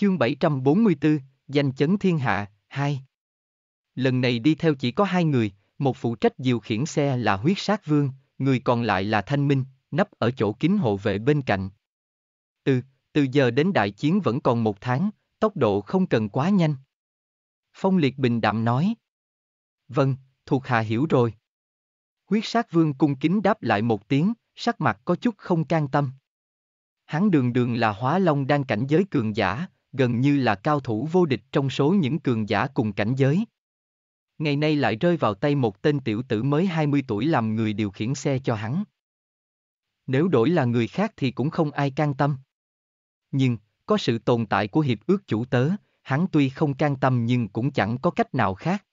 Chương 744, danh chấn thiên hạ, 2 Lần này đi theo chỉ có hai người, một phụ trách điều khiển xe là huyết sát vương, người còn lại là thanh minh, nấp ở chỗ kính hộ vệ bên cạnh. Từ, từ giờ đến đại chiến vẫn còn một tháng, tốc độ không cần quá nhanh. Phong Liệt bình đạm nói. Vâng, thuộc hạ hiểu rồi. Huyết sát vương cung kính đáp lại một tiếng, sắc mặt có chút không can tâm. Hắn đường đường là hóa long đang cảnh giới cường giả, gần như là cao thủ vô địch trong số những cường giả cùng cảnh giới. Ngày nay lại rơi vào tay một tên tiểu tử mới 20 tuổi làm người điều khiển xe cho hắn. Nếu đổi là người khác thì cũng không ai can tâm. Nhưng, có sự tồn tại của hiệp ước chủ tớ, hắn tuy không can tâm nhưng cũng chẳng có cách nào khác.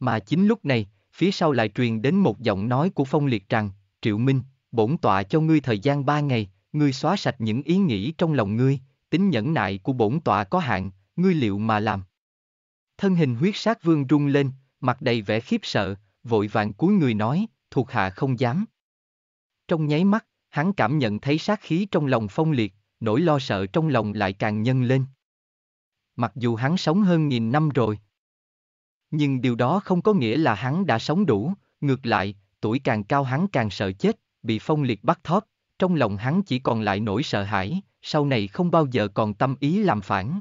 Mà chính lúc này, phía sau lại truyền đến một giọng nói của Phong Liệt rằng, Triệu Minh, bổn tọa cho ngươi thời gian ba ngày, ngươi xóa sạch những ý nghĩ trong lòng ngươi, tính nhẫn nại của bổn tọa có hạn, ngươi liệu mà làm. Thân hình huyết sát vương rung lên, mặt đầy vẻ khiếp sợ, vội vàng cúi người nói, thuộc hạ không dám. Trong nháy mắt, hắn cảm nhận thấy sát khí trong lòng phong liệt, nỗi lo sợ trong lòng lại càng nhân lên. Mặc dù hắn sống hơn nghìn năm rồi, nhưng điều đó không có nghĩa là hắn đã sống đủ, ngược lại, tuổi càng cao hắn càng sợ chết, bị phong liệt bắt thóp, trong lòng hắn chỉ còn lại nỗi sợ hãi, sau này không bao giờ còn tâm ý làm phản.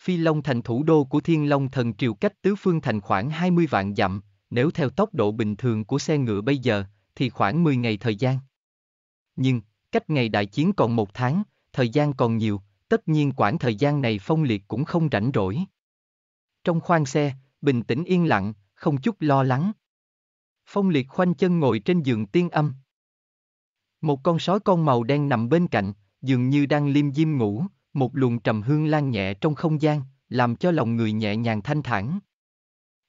Phi Long thành thủ đô của Thiên Long thần triều cách tứ phương thành khoảng 20 vạn dặm, nếu theo tốc độ bình thường của xe ngựa bây giờ, thì khoảng 10 ngày thời gian. Nhưng, cách ngày đại chiến còn một tháng, thời gian còn nhiều, tất nhiên quãng thời gian này phong liệt cũng không rảnh rỗi. Trong khoang xe, bình tĩnh yên lặng, không chút lo lắng. Phong liệt khoanh chân ngồi trên giường tiên âm. Một con sói con màu đen nằm bên cạnh, dường như đang liêm diêm ngủ, một luồng trầm hương lan nhẹ trong không gian, làm cho lòng người nhẹ nhàng thanh thản.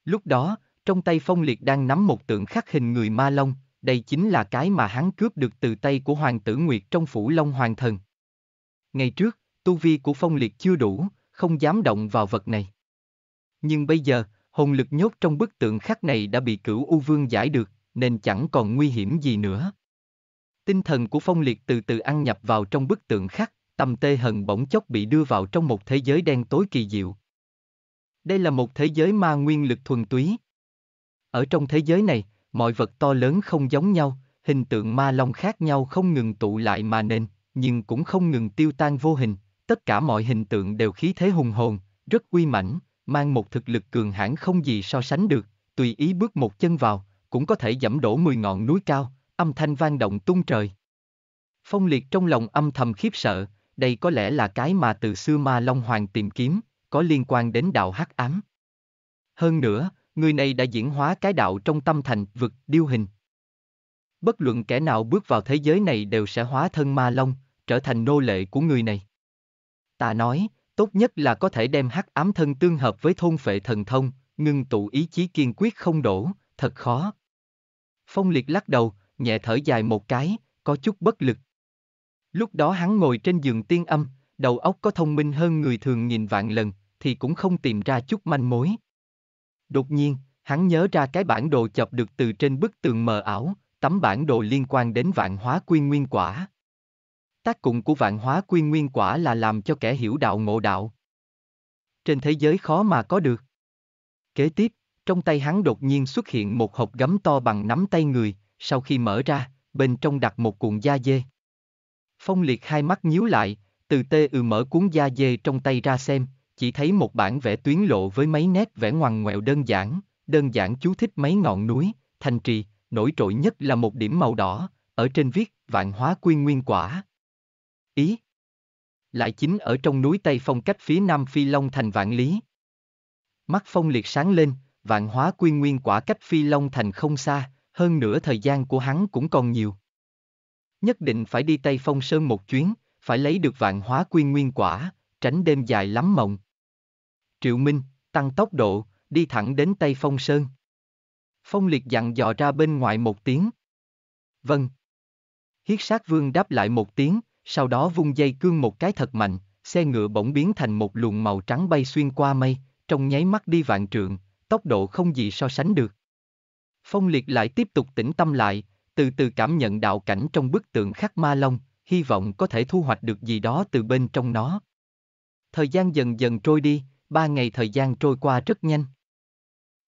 Lúc đó, trong tay Phong Liệt đang nắm một tượng khắc hình người ma long, đây chính là cái mà hắn cướp được từ tay của Hoàng tử Nguyệt trong phủ Long Hoàng Thần. Ngày trước, tu vi của Phong Liệt chưa đủ, không dám động vào vật này. Nhưng bây giờ, hồn lực nhốt trong bức tượng khắc này đã bị cửu U Vương giải được, nên chẳng còn nguy hiểm gì nữa. Tinh thần của Phong Liệt từ từ ăn nhập vào trong bức tượng khắc, tâm tê hận bỗng chốc bị đưa vào trong một thế giới đen tối kỳ diệu. Đây là một thế giới ma nguyên lực thuần túy. Ở trong thế giới này, mọi vật to lớn không giống nhau, hình tượng ma long khác nhau không ngừng tụ lại mà nên, nhưng cũng không ngừng tiêu tan vô hình, tất cả mọi hình tượng đều khí thế hùng hồn, rất uy mãnh, mang một thực lực cường hãn không gì so sánh được, tùy ý bước một chân vào, cũng có thể dẫm đổ mười ngọn núi cao, âm thanh vang động tung trời. Phong liệt trong lòng âm thầm khiếp sợ, đây có lẽ là cái mà từ xưa ma Long Hoàng tìm kiếm, có liên quan đến đạo hắc ám. Hơn nữa, người này đã diễn hóa cái đạo trong tâm thành vực điêu hình. Bất luận kẻ nào bước vào thế giới này đều sẽ hóa thân ma long, trở thành nô lệ của người này. Ta nói, tốt nhất là có thể đem hắc ám thân tương hợp với thôn phệ thần thông, ngưng tụ ý chí kiên quyết không đổ, thật khó. Phong liệt lắc đầu, nhẹ thở dài một cái, có chút bất lực. Lúc đó hắn ngồi trên giường tiên âm, đầu óc có thông minh hơn người thường nghìn vạn lần, thì cũng không tìm ra chút manh mối. Đột nhiên, hắn nhớ ra cái bản đồ chọc được từ trên bức tường mờ ảo, tấm bản đồ liên quan đến vạn hóa quy nguyên quả. Tác dụng của vạn hóa quy nguyên quả là làm cho kẻ hiểu đạo ngộ đạo. Trên thế giới khó mà có được. Kế tiếp, trong tay hắn đột nhiên xuất hiện một hộp gấm to bằng nắm tay người, sau khi mở ra, bên trong đặt một cuộn da dê. Phong liệt hai mắt nhíu lại, từ tê ừ mở cuốn da dê trong tay ra xem, chỉ thấy một bản vẽ tuyến lộ với mấy nét vẽ ngoằn ngoẹo đơn giản, đơn giản chú thích mấy ngọn núi, thành trì, nổi trội nhất là một điểm màu đỏ, ở trên viết vạn hóa quy nguyên quả. Ý Lại chính ở trong núi Tây Phong cách phía Nam Phi Long thành vạn lý. Mắt Phong liệt sáng lên, vạn hóa quy nguyên quả cách Phi Long thành không xa, hơn nữa thời gian của hắn cũng còn nhiều. Nhất định phải đi Tây Phong Sơn một chuyến, phải lấy được vạn hóa quy nguyên quả, tránh đêm dài lắm mộng. Triệu Minh, tăng tốc độ, đi thẳng đến Tây Phong Sơn. Phong liệt dặn dò ra bên ngoài một tiếng. Vâng. Hiết sát vương đáp lại một tiếng, sau đó vung dây cương một cái thật mạnh, xe ngựa bỗng biến thành một luồng màu trắng bay xuyên qua mây, trong nháy mắt đi vạn trượng, tốc độ không gì so sánh được. Phong liệt lại tiếp tục tĩnh tâm lại, từ từ cảm nhận đạo cảnh trong bức tượng khắc ma long, hy vọng có thể thu hoạch được gì đó từ bên trong nó. Thời gian dần dần trôi đi, ba ngày thời gian trôi qua rất nhanh.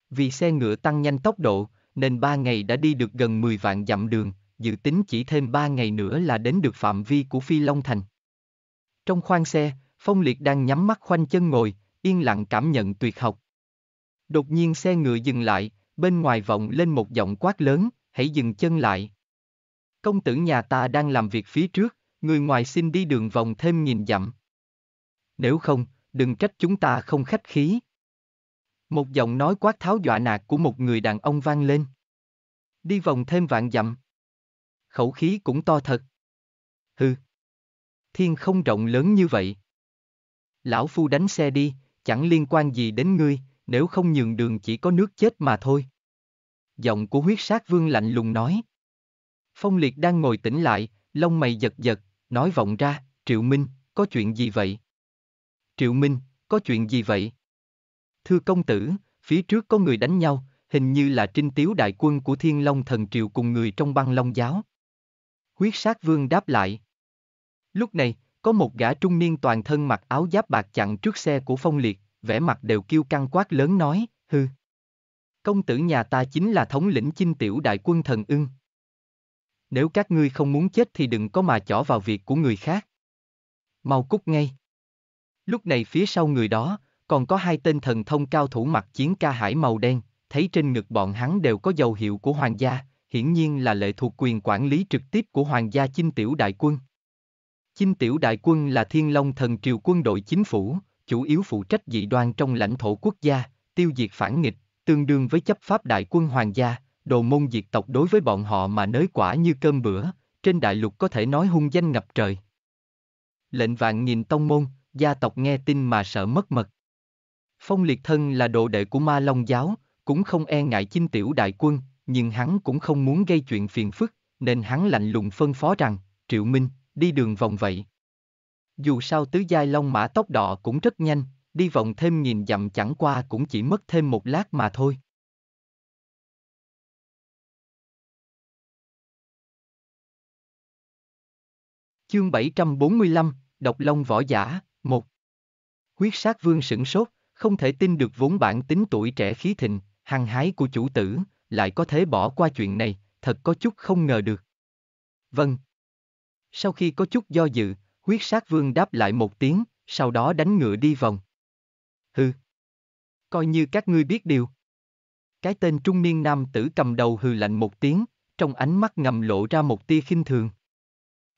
Vì xe ngựa tăng nhanh tốc độ, nên ba ngày đã đi được gần 10 vạn dặm đường, dự tính chỉ thêm ba ngày nữa là đến được phạm vi của Phi Long Thành. Trong khoang xe, Phong Liệt đang nhắm mắt khoanh chân ngồi, yên lặng cảm nhận tuyệt học. Đột nhiên xe ngựa dừng lại, bên ngoài vọng lên một giọng quát lớn, hãy dừng chân lại. Công tử nhà ta đang làm việc phía trước, người ngoài xin đi đường vòng thêm nghìn dặm. Nếu không, đừng trách chúng ta không khách khí. Một giọng nói quát tháo dọa nạt của một người đàn ông vang lên. Đi vòng thêm vạn dặm. Khẩu khí cũng to thật. Hừ. Thiên không rộng lớn như vậy. Lão phu đánh xe đi, chẳng liên quan gì đến ngươi, nếu không nhường đường chỉ có nước chết mà thôi. Giọng của huyết sát vương lạnh lùng nói. Phong liệt đang ngồi tỉnh lại, lông mày giật giật, nói vọng ra, Triệu Minh, có chuyện gì vậy? Triệu Minh, có chuyện gì vậy? Thưa công tử, phía trước có người đánh nhau, hình như là trinh tiếu đại quân của Thiên Long Thần Triều cùng người trong băng Long Giáo. Huyết sát vương đáp lại. Lúc này, có một gã trung niên toàn thân mặc áo giáp bạc chặn trước xe của Phong Liệt, vẻ mặt đều kêu căng quát lớn nói, hư. Công tử nhà ta chính là thống lĩnh chinh tiểu đại quân thần ưng. Nếu các ngươi không muốn chết thì đừng có mà chỏ vào việc của người khác. Mau cút ngay. Lúc này phía sau người đó, còn có hai tên thần thông cao thủ mặc chiến ca hải màu đen, thấy trên ngực bọn hắn đều có dấu hiệu của hoàng gia, hiển nhiên là lệ thuộc quyền quản lý trực tiếp của hoàng gia chinh tiểu đại quân. Chinh tiểu đại quân là thiên long thần triều quân đội chính phủ, chủ yếu phụ trách dị đoan trong lãnh thổ quốc gia, tiêu diệt phản nghịch, tương đương với chấp pháp đại quân hoàng gia, đồ môn diệt tộc đối với bọn họ mà nới quả như cơm bữa, trên đại lục có thể nói hung danh ngập trời. Lệnh vạn nghìn tông môn, gia tộc nghe tin mà sợ mất mật. Phong liệt thân là đồ đệ của ma long giáo, cũng không e ngại chinh tiểu đại quân, nhưng hắn cũng không muốn gây chuyện phiền phức, nên hắn lạnh lùng phân phó rằng, Triệu Minh, đi đường vòng vậy dù sao tứ giai long mã tốc độ cũng rất nhanh, đi vòng thêm nghìn dặm chẳng qua cũng chỉ mất thêm một lát mà thôi. Chương 745, Độc Long Võ Giả, 1 Huyết sát vương sửng sốt, không thể tin được vốn bản tính tuổi trẻ khí thịnh, hăng hái của chủ tử, lại có thể bỏ qua chuyện này, thật có chút không ngờ được. Vâng. Sau khi có chút do dự, Quyết sát vương đáp lại một tiếng, sau đó đánh ngựa đi vòng. Hừ. Coi như các ngươi biết điều. Cái tên trung niên nam tử cầm đầu hừ lạnh một tiếng, trong ánh mắt ngầm lộ ra một tia khinh thường.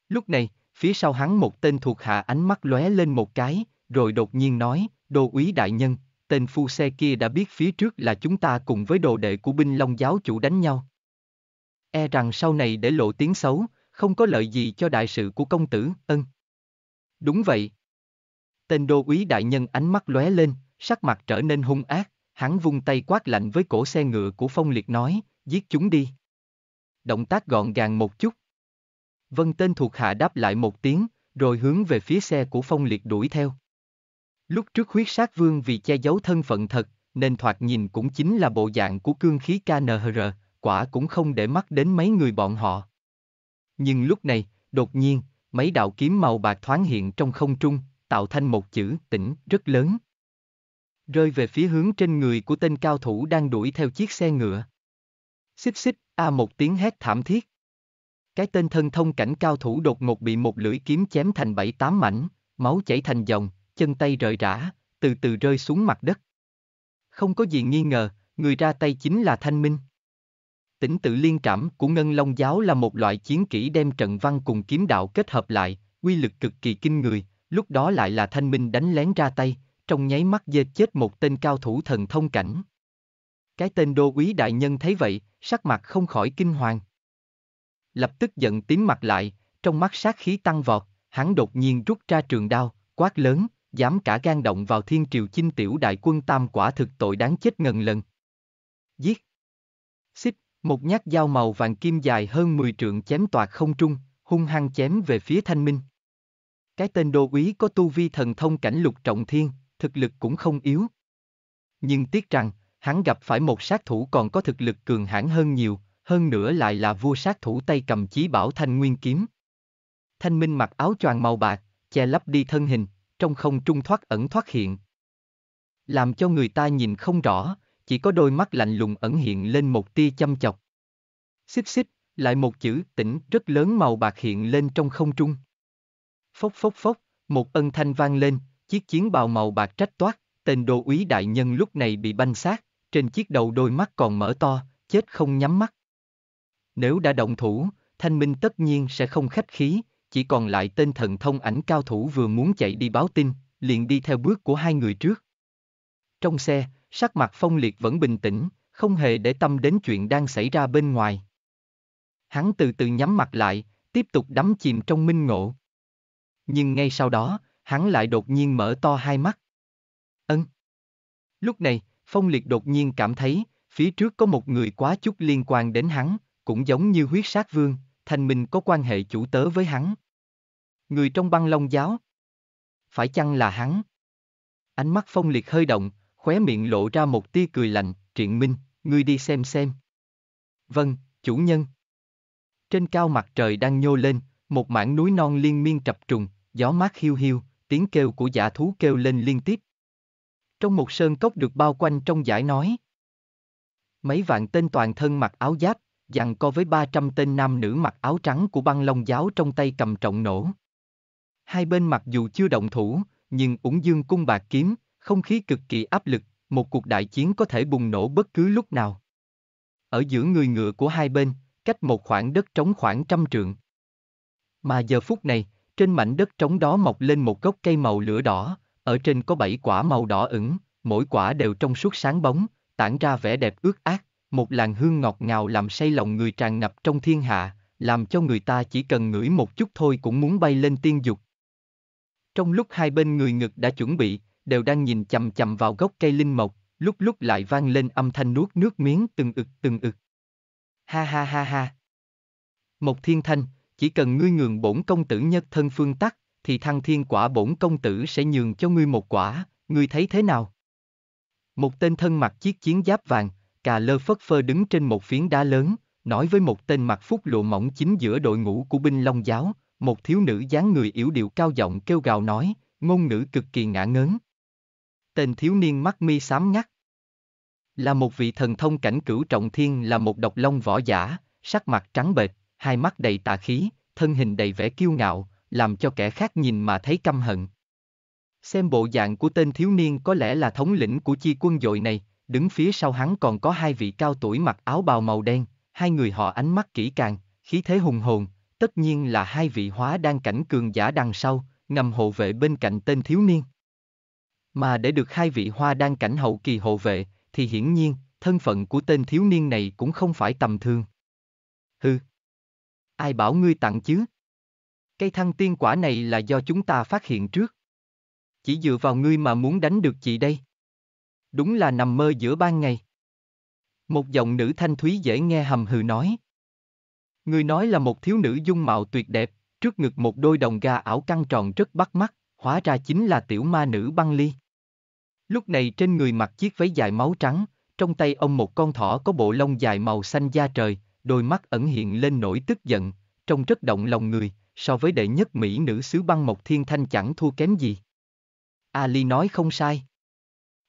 Lúc này, phía sau hắn một tên thuộc hạ ánh mắt lóe lên một cái, rồi đột nhiên nói, đô úy đại nhân, tên phu xe kia đã biết phía trước là chúng ta cùng với đồ đệ của binh long giáo chủ đánh nhau. E rằng sau này để lộ tiếng xấu, không có lợi gì cho đại sự của công tử, ân. Đúng vậy. Tên đô úy đại nhân ánh mắt lóe lên, sắc mặt trở nên hung ác, hắn vung tay quát lạnh với cổ xe ngựa của Phong Liệt nói, giết chúng đi. Động tác gọn gàng một chút. Vân tên thuộc hạ đáp lại một tiếng, rồi hướng về phía xe của Phong Liệt đuổi theo. Lúc trước huyết sát vương vì che giấu thân phận thật, nên thoạt nhìn cũng chính là bộ dạng của cương khí KNR, quả cũng không để mắt đến mấy người bọn họ. Nhưng lúc này, đột nhiên, mấy đạo kiếm màu bạc thoáng hiện trong không trung, tạo thành một chữ tỉnh rất lớn. Rơi về phía hướng trên người của tên cao thủ đang đuổi theo chiếc xe ngựa. Xích xích, a à một tiếng hét thảm thiết. Cái tên thân thông cảnh cao thủ đột ngột bị một lưỡi kiếm chém thành bảy tám mảnh, máu chảy thành dòng, chân tay rời rã, từ từ rơi xuống mặt đất. Không có gì nghi ngờ, người ra tay chính là Thanh Minh. Tính tự liên trảm của Ngân Long Giáo là một loại chiến kỹ đem trận văn cùng kiếm đạo kết hợp lại, quy lực cực kỳ kinh người, lúc đó lại là thanh minh đánh lén ra tay, trong nháy mắt dê chết một tên cao thủ thần thông cảnh. Cái tên đô Quý đại nhân thấy vậy, sắc mặt không khỏi kinh hoàng. Lập tức giận tím mặt lại, trong mắt sát khí tăng vọt, hắn đột nhiên rút ra trường đao, quát lớn, dám cả gan động vào thiên triều chinh tiểu đại quân tam quả thực tội đáng chết ngần lần. Giết! Một nhát dao màu vàng kim dài hơn 10 trượng chém toạc không trung, hung hăng chém về phía Thanh Minh. Cái tên đô úy có tu vi thần thông cảnh lục trọng thiên, thực lực cũng không yếu. Nhưng tiếc rằng, hắn gặp phải một sát thủ còn có thực lực cường hãn hơn nhiều, hơn nữa lại là vua sát thủ tay cầm chí bảo thanh nguyên kiếm. Thanh Minh mặc áo choàng màu bạc, che lấp đi thân hình, trong không trung thoát ẩn thoát hiện. Làm cho người ta nhìn không rõ, chỉ có đôi mắt lạnh lùng ẩn hiện lên một tia chăm chọc. Xích xích, lại một chữ tỉnh rất lớn màu bạc hiện lên trong không trung. Phốc phốc phốc, một ân thanh vang lên, chiếc chiến bào màu bạc trách toát, tên đô úy đại nhân lúc này bị banh sát, trên chiếc đầu đôi mắt còn mở to, chết không nhắm mắt. Nếu đã động thủ, thanh minh tất nhiên sẽ không khách khí, chỉ còn lại tên thần thông ảnh cao thủ vừa muốn chạy đi báo tin, liền đi theo bước của hai người trước. Trong xe, sắc mặt phong liệt vẫn bình tĩnh, không hề để tâm đến chuyện đang xảy ra bên ngoài. Hắn từ từ nhắm mặt lại, tiếp tục đắm chìm trong minh ngộ. Nhưng ngay sau đó, hắn lại đột nhiên mở to hai mắt. Ân. Lúc này, Phong Liệt đột nhiên cảm thấy, phía trước có một người quá chút liên quan đến hắn, cũng giống như huyết sát vương, thành mình có quan hệ chủ tớ với hắn. Người trong băng long giáo. Phải chăng là hắn? Ánh mắt Phong Liệt hơi động, khóe miệng lộ ra một tia cười lạnh, Triện Minh, ngươi đi xem xem. Vâng, chủ nhân. Trên cao mặt trời đang nhô lên, một mảng núi non liên miên trập trùng, gió mát hiu hiu, tiếng kêu của giả thú kêu lên liên tiếp. Trong một sơn cốc được bao quanh trong giải nói. Mấy vạn tên toàn thân mặc áo giáp, dặn co với 300 tên nam nữ mặc áo trắng của băng long giáo trong tay cầm trọng nổ. Hai bên mặc dù chưa động thủ, nhưng ủng dương cung bạc kiếm, không khí cực kỳ áp lực, một cuộc đại chiến có thể bùng nổ bất cứ lúc nào. Ở giữa người ngựa của hai bên, cách một khoảng đất trống khoảng trăm trượng. Mà giờ phút này, trên mảnh đất trống đó mọc lên một gốc cây màu lửa đỏ, ở trên có bảy quả màu đỏ ửng, mỗi quả đều trong suốt sáng bóng, tản ra vẻ đẹp ướt át, một làn hương ngọt ngào làm say lòng người tràn ngập trong thiên hạ, làm cho người ta chỉ cần ngửi một chút thôi cũng muốn bay lên tiên dục. Trong lúc hai bên người ngực đã chuẩn bị, đều đang nhìn chầm chầm vào gốc cây linh mộc, lúc lúc lại vang lên âm thanh nuốt nước miếng từng ực từng ực. Ha ha ha ha. Mộc thiên thanh, chỉ cần ngươi nhường bổn công tử nhất thân phương tắc, thì thăng thiên quả bổn công tử sẽ nhường cho ngươi một quả, ngươi thấy thế nào? Một tên thân mặc chiếc chiến giáp vàng, cà lơ phất phơ đứng trên một phiến đá lớn, nói với một tên mặc phúc lụa mỏng chính giữa đội ngũ của binh long giáo, một thiếu nữ dáng người yếu điệu cao giọng kêu gào nói, ngôn ngữ cực kỳ ngã ngớn tên thiếu niên mắt mi xám ngắt. Là một vị thần thông cảnh cửu trọng thiên là một độc long võ giả, sắc mặt trắng bệch, hai mắt đầy tà khí, thân hình đầy vẻ kiêu ngạo, làm cho kẻ khác nhìn mà thấy căm hận. Xem bộ dạng của tên thiếu niên có lẽ là thống lĩnh của chi quân dội này, đứng phía sau hắn còn có hai vị cao tuổi mặc áo bào màu đen, hai người họ ánh mắt kỹ càng, khí thế hùng hồn, tất nhiên là hai vị hóa đang cảnh cường giả đằng sau, ngầm hộ vệ bên cạnh tên thiếu niên. Mà để được hai vị hoa đan cảnh hậu kỳ hộ vệ, thì hiển nhiên, thân phận của tên thiếu niên này cũng không phải tầm thường. Hừ. Ai bảo ngươi tặng chứ? Cây thăng tiên quả này là do chúng ta phát hiện trước. Chỉ dựa vào ngươi mà muốn đánh được chị đây. Đúng là nằm mơ giữa ban ngày. Một giọng nữ thanh thúy dễ nghe hầm hừ nói. Người nói là một thiếu nữ dung mạo tuyệt đẹp, trước ngực một đôi đồng ga ảo căng tròn rất bắt mắt hóa ra chính là tiểu ma nữ băng ly. Lúc này trên người mặc chiếc váy dài máu trắng, trong tay ông một con thỏ có bộ lông dài màu xanh da trời, đôi mắt ẩn hiện lên nỗi tức giận, trông rất động lòng người, so với đệ nhất mỹ nữ xứ băng Mộc Thiên Thanh chẳng thua kém gì. Ali nói không sai.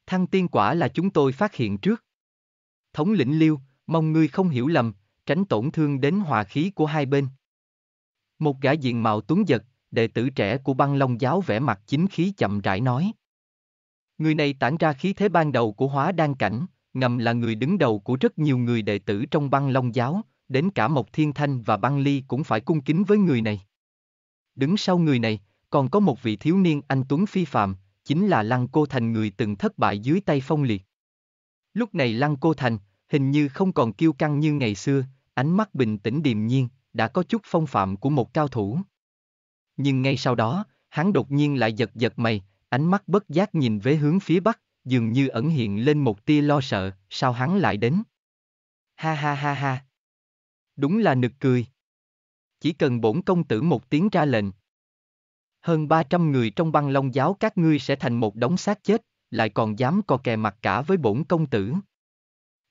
Thăng tiên quả là chúng tôi phát hiện trước. Thống lĩnh Liêu, mong ngươi không hiểu lầm, tránh tổn thương đến hòa khí của hai bên. Một gã diện mạo tuấn giật, đệ tử trẻ của băng long giáo vẻ mặt chính khí chậm rãi nói. Người này tản ra khí thế ban đầu của hóa đan cảnh, ngầm là người đứng đầu của rất nhiều người đệ tử trong băng long giáo, đến cả Mộc Thiên Thanh và băng ly cũng phải cung kính với người này. Đứng sau người này, còn có một vị thiếu niên anh Tuấn Phi Phạm, chính là Lăng Cô Thành người từng thất bại dưới tay phong liệt. Lúc này Lăng Cô Thành, hình như không còn kiêu căng như ngày xưa, ánh mắt bình tĩnh điềm nhiên, đã có chút phong phạm của một cao thủ nhưng ngay sau đó, hắn đột nhiên lại giật giật mày, ánh mắt bất giác nhìn về hướng phía bắc, dường như ẩn hiện lên một tia lo sợ, sao hắn lại đến? Ha ha ha ha. Đúng là nực cười. Chỉ cần bổn công tử một tiếng ra lệnh. Hơn 300 người trong băng long giáo các ngươi sẽ thành một đống xác chết, lại còn dám co kè mặt cả với bổn công tử.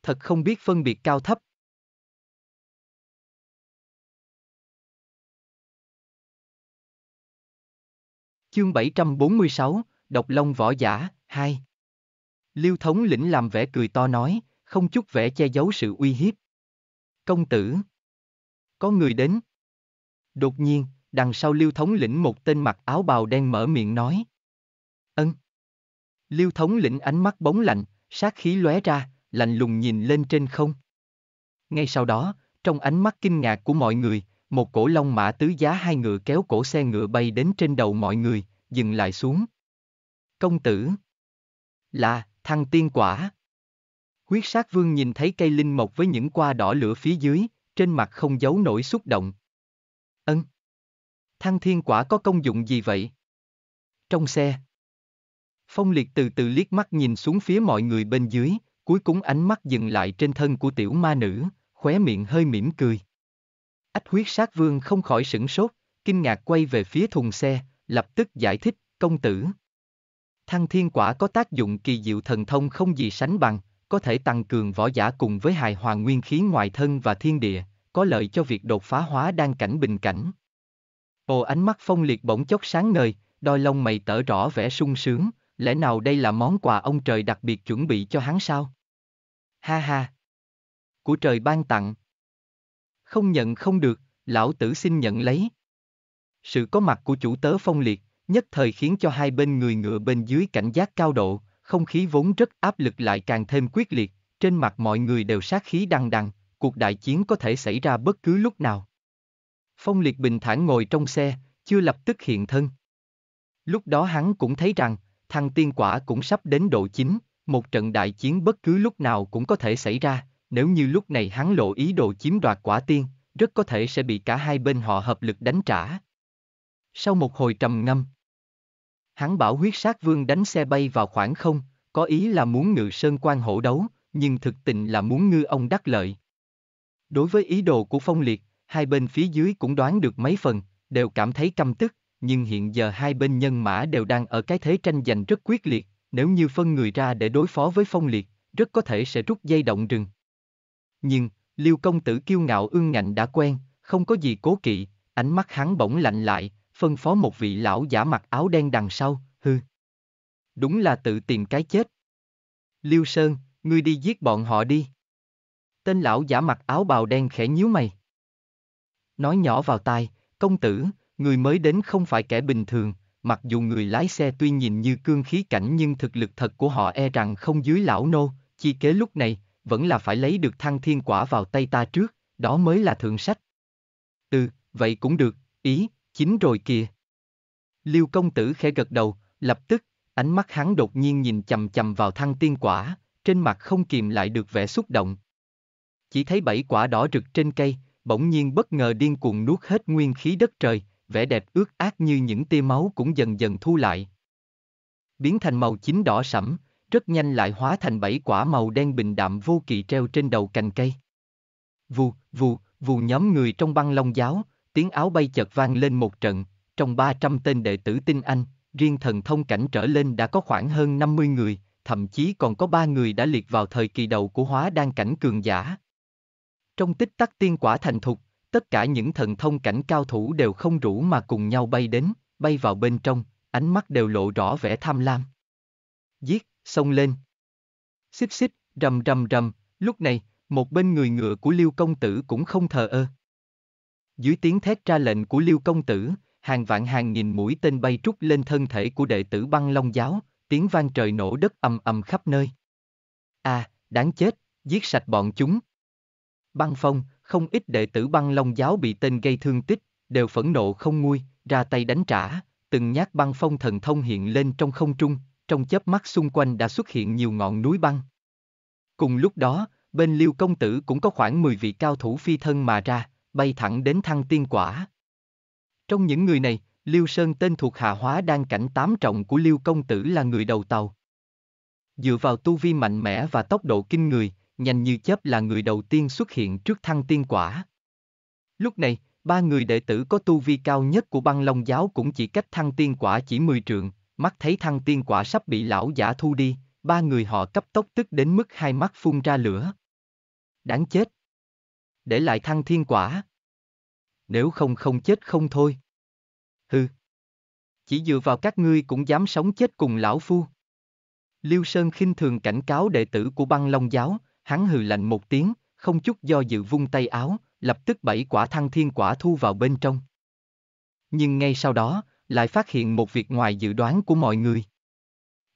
Thật không biết phân biệt cao thấp, Chương 746, Độc Long Võ Giả, 2 Lưu Thống lĩnh làm vẻ cười to nói, không chút vẻ che giấu sự uy hiếp. Công tử! Có người đến! Đột nhiên, đằng sau Lưu Thống lĩnh một tên mặc áo bào đen mở miệng nói. Ân! Lưu Thống lĩnh ánh mắt bóng lạnh, sát khí lóe ra, lạnh lùng nhìn lên trên không. Ngay sau đó, trong ánh mắt kinh ngạc của mọi người, một cổ long mã tứ giá hai ngựa kéo cổ xe ngựa bay đến trên đầu mọi người, dừng lại xuống. Công tử Là, thăng tiên quả. Huyết sát vương nhìn thấy cây linh mộc với những qua đỏ lửa phía dưới, trên mặt không giấu nổi xúc động. Ân. Thăng thiên quả có công dụng gì vậy? Trong xe. Phong liệt từ từ liếc mắt nhìn xuống phía mọi người bên dưới, cuối cùng ánh mắt dừng lại trên thân của tiểu ma nữ, khóe miệng hơi mỉm cười. Ách huyết sát vương không khỏi sửng sốt, kinh ngạc quay về phía thùng xe, lập tức giải thích, công tử. Thăng thiên quả có tác dụng kỳ diệu thần thông không gì sánh bằng, có thể tăng cường võ giả cùng với hài hòa nguyên khí ngoài thân và thiên địa, có lợi cho việc đột phá hóa đang cảnh bình cảnh. Ồ ánh mắt phong liệt bỗng chốc sáng ngời, đôi lông mày tở rõ vẻ sung sướng, lẽ nào đây là món quà ông trời đặc biệt chuẩn bị cho hắn sao? Ha ha! Của trời ban tặng, không nhận không được, lão tử xin nhận lấy. Sự có mặt của chủ tớ phong liệt, nhất thời khiến cho hai bên người ngựa bên dưới cảnh giác cao độ, không khí vốn rất áp lực lại càng thêm quyết liệt, trên mặt mọi người đều sát khí đăng đăng, cuộc đại chiến có thể xảy ra bất cứ lúc nào. Phong liệt bình thản ngồi trong xe, chưa lập tức hiện thân. Lúc đó hắn cũng thấy rằng, thằng tiên quả cũng sắp đến độ chính, một trận đại chiến bất cứ lúc nào cũng có thể xảy ra, nếu như lúc này hắn lộ ý đồ chiếm đoạt quả tiên, rất có thể sẽ bị cả hai bên họ hợp lực đánh trả. Sau một hồi trầm ngâm, hắn bảo huyết sát vương đánh xe bay vào khoảng không, có ý là muốn ngự sơn quan hổ đấu, nhưng thực tình là muốn ngư ông đắc lợi. Đối với ý đồ của phong liệt, hai bên phía dưới cũng đoán được mấy phần, đều cảm thấy căm tức, nhưng hiện giờ hai bên nhân mã đều đang ở cái thế tranh giành rất quyết liệt, nếu như phân người ra để đối phó với phong liệt, rất có thể sẽ rút dây động rừng. Nhưng, Liêu công tử kiêu ngạo ương ngạnh đã quen, không có gì cố kỵ, ánh mắt hắn bỗng lạnh lại, phân phó một vị lão giả mặc áo đen đằng sau, hư. Đúng là tự tìm cái chết. Liêu Sơn, ngươi đi giết bọn họ đi. Tên lão giả mặc áo bào đen khẽ nhíu mày. Nói nhỏ vào tai, công tử, người mới đến không phải kẻ bình thường, mặc dù người lái xe tuy nhìn như cương khí cảnh nhưng thực lực thật của họ e rằng không dưới lão nô, chi kế lúc này, vẫn là phải lấy được thăng thiên quả vào tay ta trước, đó mới là thượng sách. Ừ, vậy cũng được, ý, chính rồi kìa. Liêu công tử khẽ gật đầu, lập tức, ánh mắt hắn đột nhiên nhìn chầm chầm vào thăng thiên quả, trên mặt không kìm lại được vẻ xúc động. Chỉ thấy bảy quả đỏ rực trên cây, bỗng nhiên bất ngờ điên cuồng nuốt hết nguyên khí đất trời, vẻ đẹp ướt át như những tia máu cũng dần dần thu lại. Biến thành màu chính đỏ sẫm, rất nhanh lại hóa thành bảy quả màu đen bình đạm vô kỳ treo trên đầu cành cây. Vù, vù, vù nhóm người trong băng long giáo, tiếng áo bay chợt vang lên một trận, trong 300 tên đệ tử tinh anh, riêng thần thông cảnh trở lên đã có khoảng hơn 50 người, thậm chí còn có ba người đã liệt vào thời kỳ đầu của hóa đan cảnh cường giả. Trong tích tắc tiên quả thành thục, tất cả những thần thông cảnh cao thủ đều không rủ mà cùng nhau bay đến, bay vào bên trong, ánh mắt đều lộ rõ vẻ tham lam. Giết! xông lên. Xích xích, rầm rầm rầm, lúc này, một bên người ngựa của Liêu Công Tử cũng không thờ ơ. Dưới tiếng thét ra lệnh của Liêu Công Tử, hàng vạn hàng nghìn mũi tên bay trút lên thân thể của đệ tử băng long giáo, tiếng vang trời nổ đất ầm ầm khắp nơi. À, đáng chết, giết sạch bọn chúng. Băng phong, không ít đệ tử băng long giáo bị tên gây thương tích, đều phẫn nộ không nguôi, ra tay đánh trả, từng nhát băng phong thần thông hiện lên trong không trung, trong chớp mắt xung quanh đã xuất hiện nhiều ngọn núi băng. Cùng lúc đó, bên Liêu Công Tử cũng có khoảng 10 vị cao thủ phi thân mà ra, bay thẳng đến thăng tiên quả. Trong những người này, Liêu Sơn tên thuộc hạ hóa đang cảnh tám trọng của Liêu Công Tử là người đầu tàu. Dựa vào tu vi mạnh mẽ và tốc độ kinh người, nhanh như chớp là người đầu tiên xuất hiện trước thăng tiên quả. Lúc này, ba người đệ tử có tu vi cao nhất của băng long giáo cũng chỉ cách thăng tiên quả chỉ 10 trượng, mắt thấy thăng tiên quả sắp bị lão giả thu đi, ba người họ cấp tốc tức đến mức hai mắt phun ra lửa. Đáng chết! Để lại thăng thiên quả. Nếu không không chết không thôi. Hừ! Chỉ dựa vào các ngươi cũng dám sống chết cùng lão phu. Liêu Sơn khinh thường cảnh cáo đệ tử của băng long giáo, hắn hừ lạnh một tiếng, không chút do dự vung tay áo, lập tức bảy quả thăng thiên quả thu vào bên trong. Nhưng ngay sau đó, lại phát hiện một việc ngoài dự đoán của mọi người.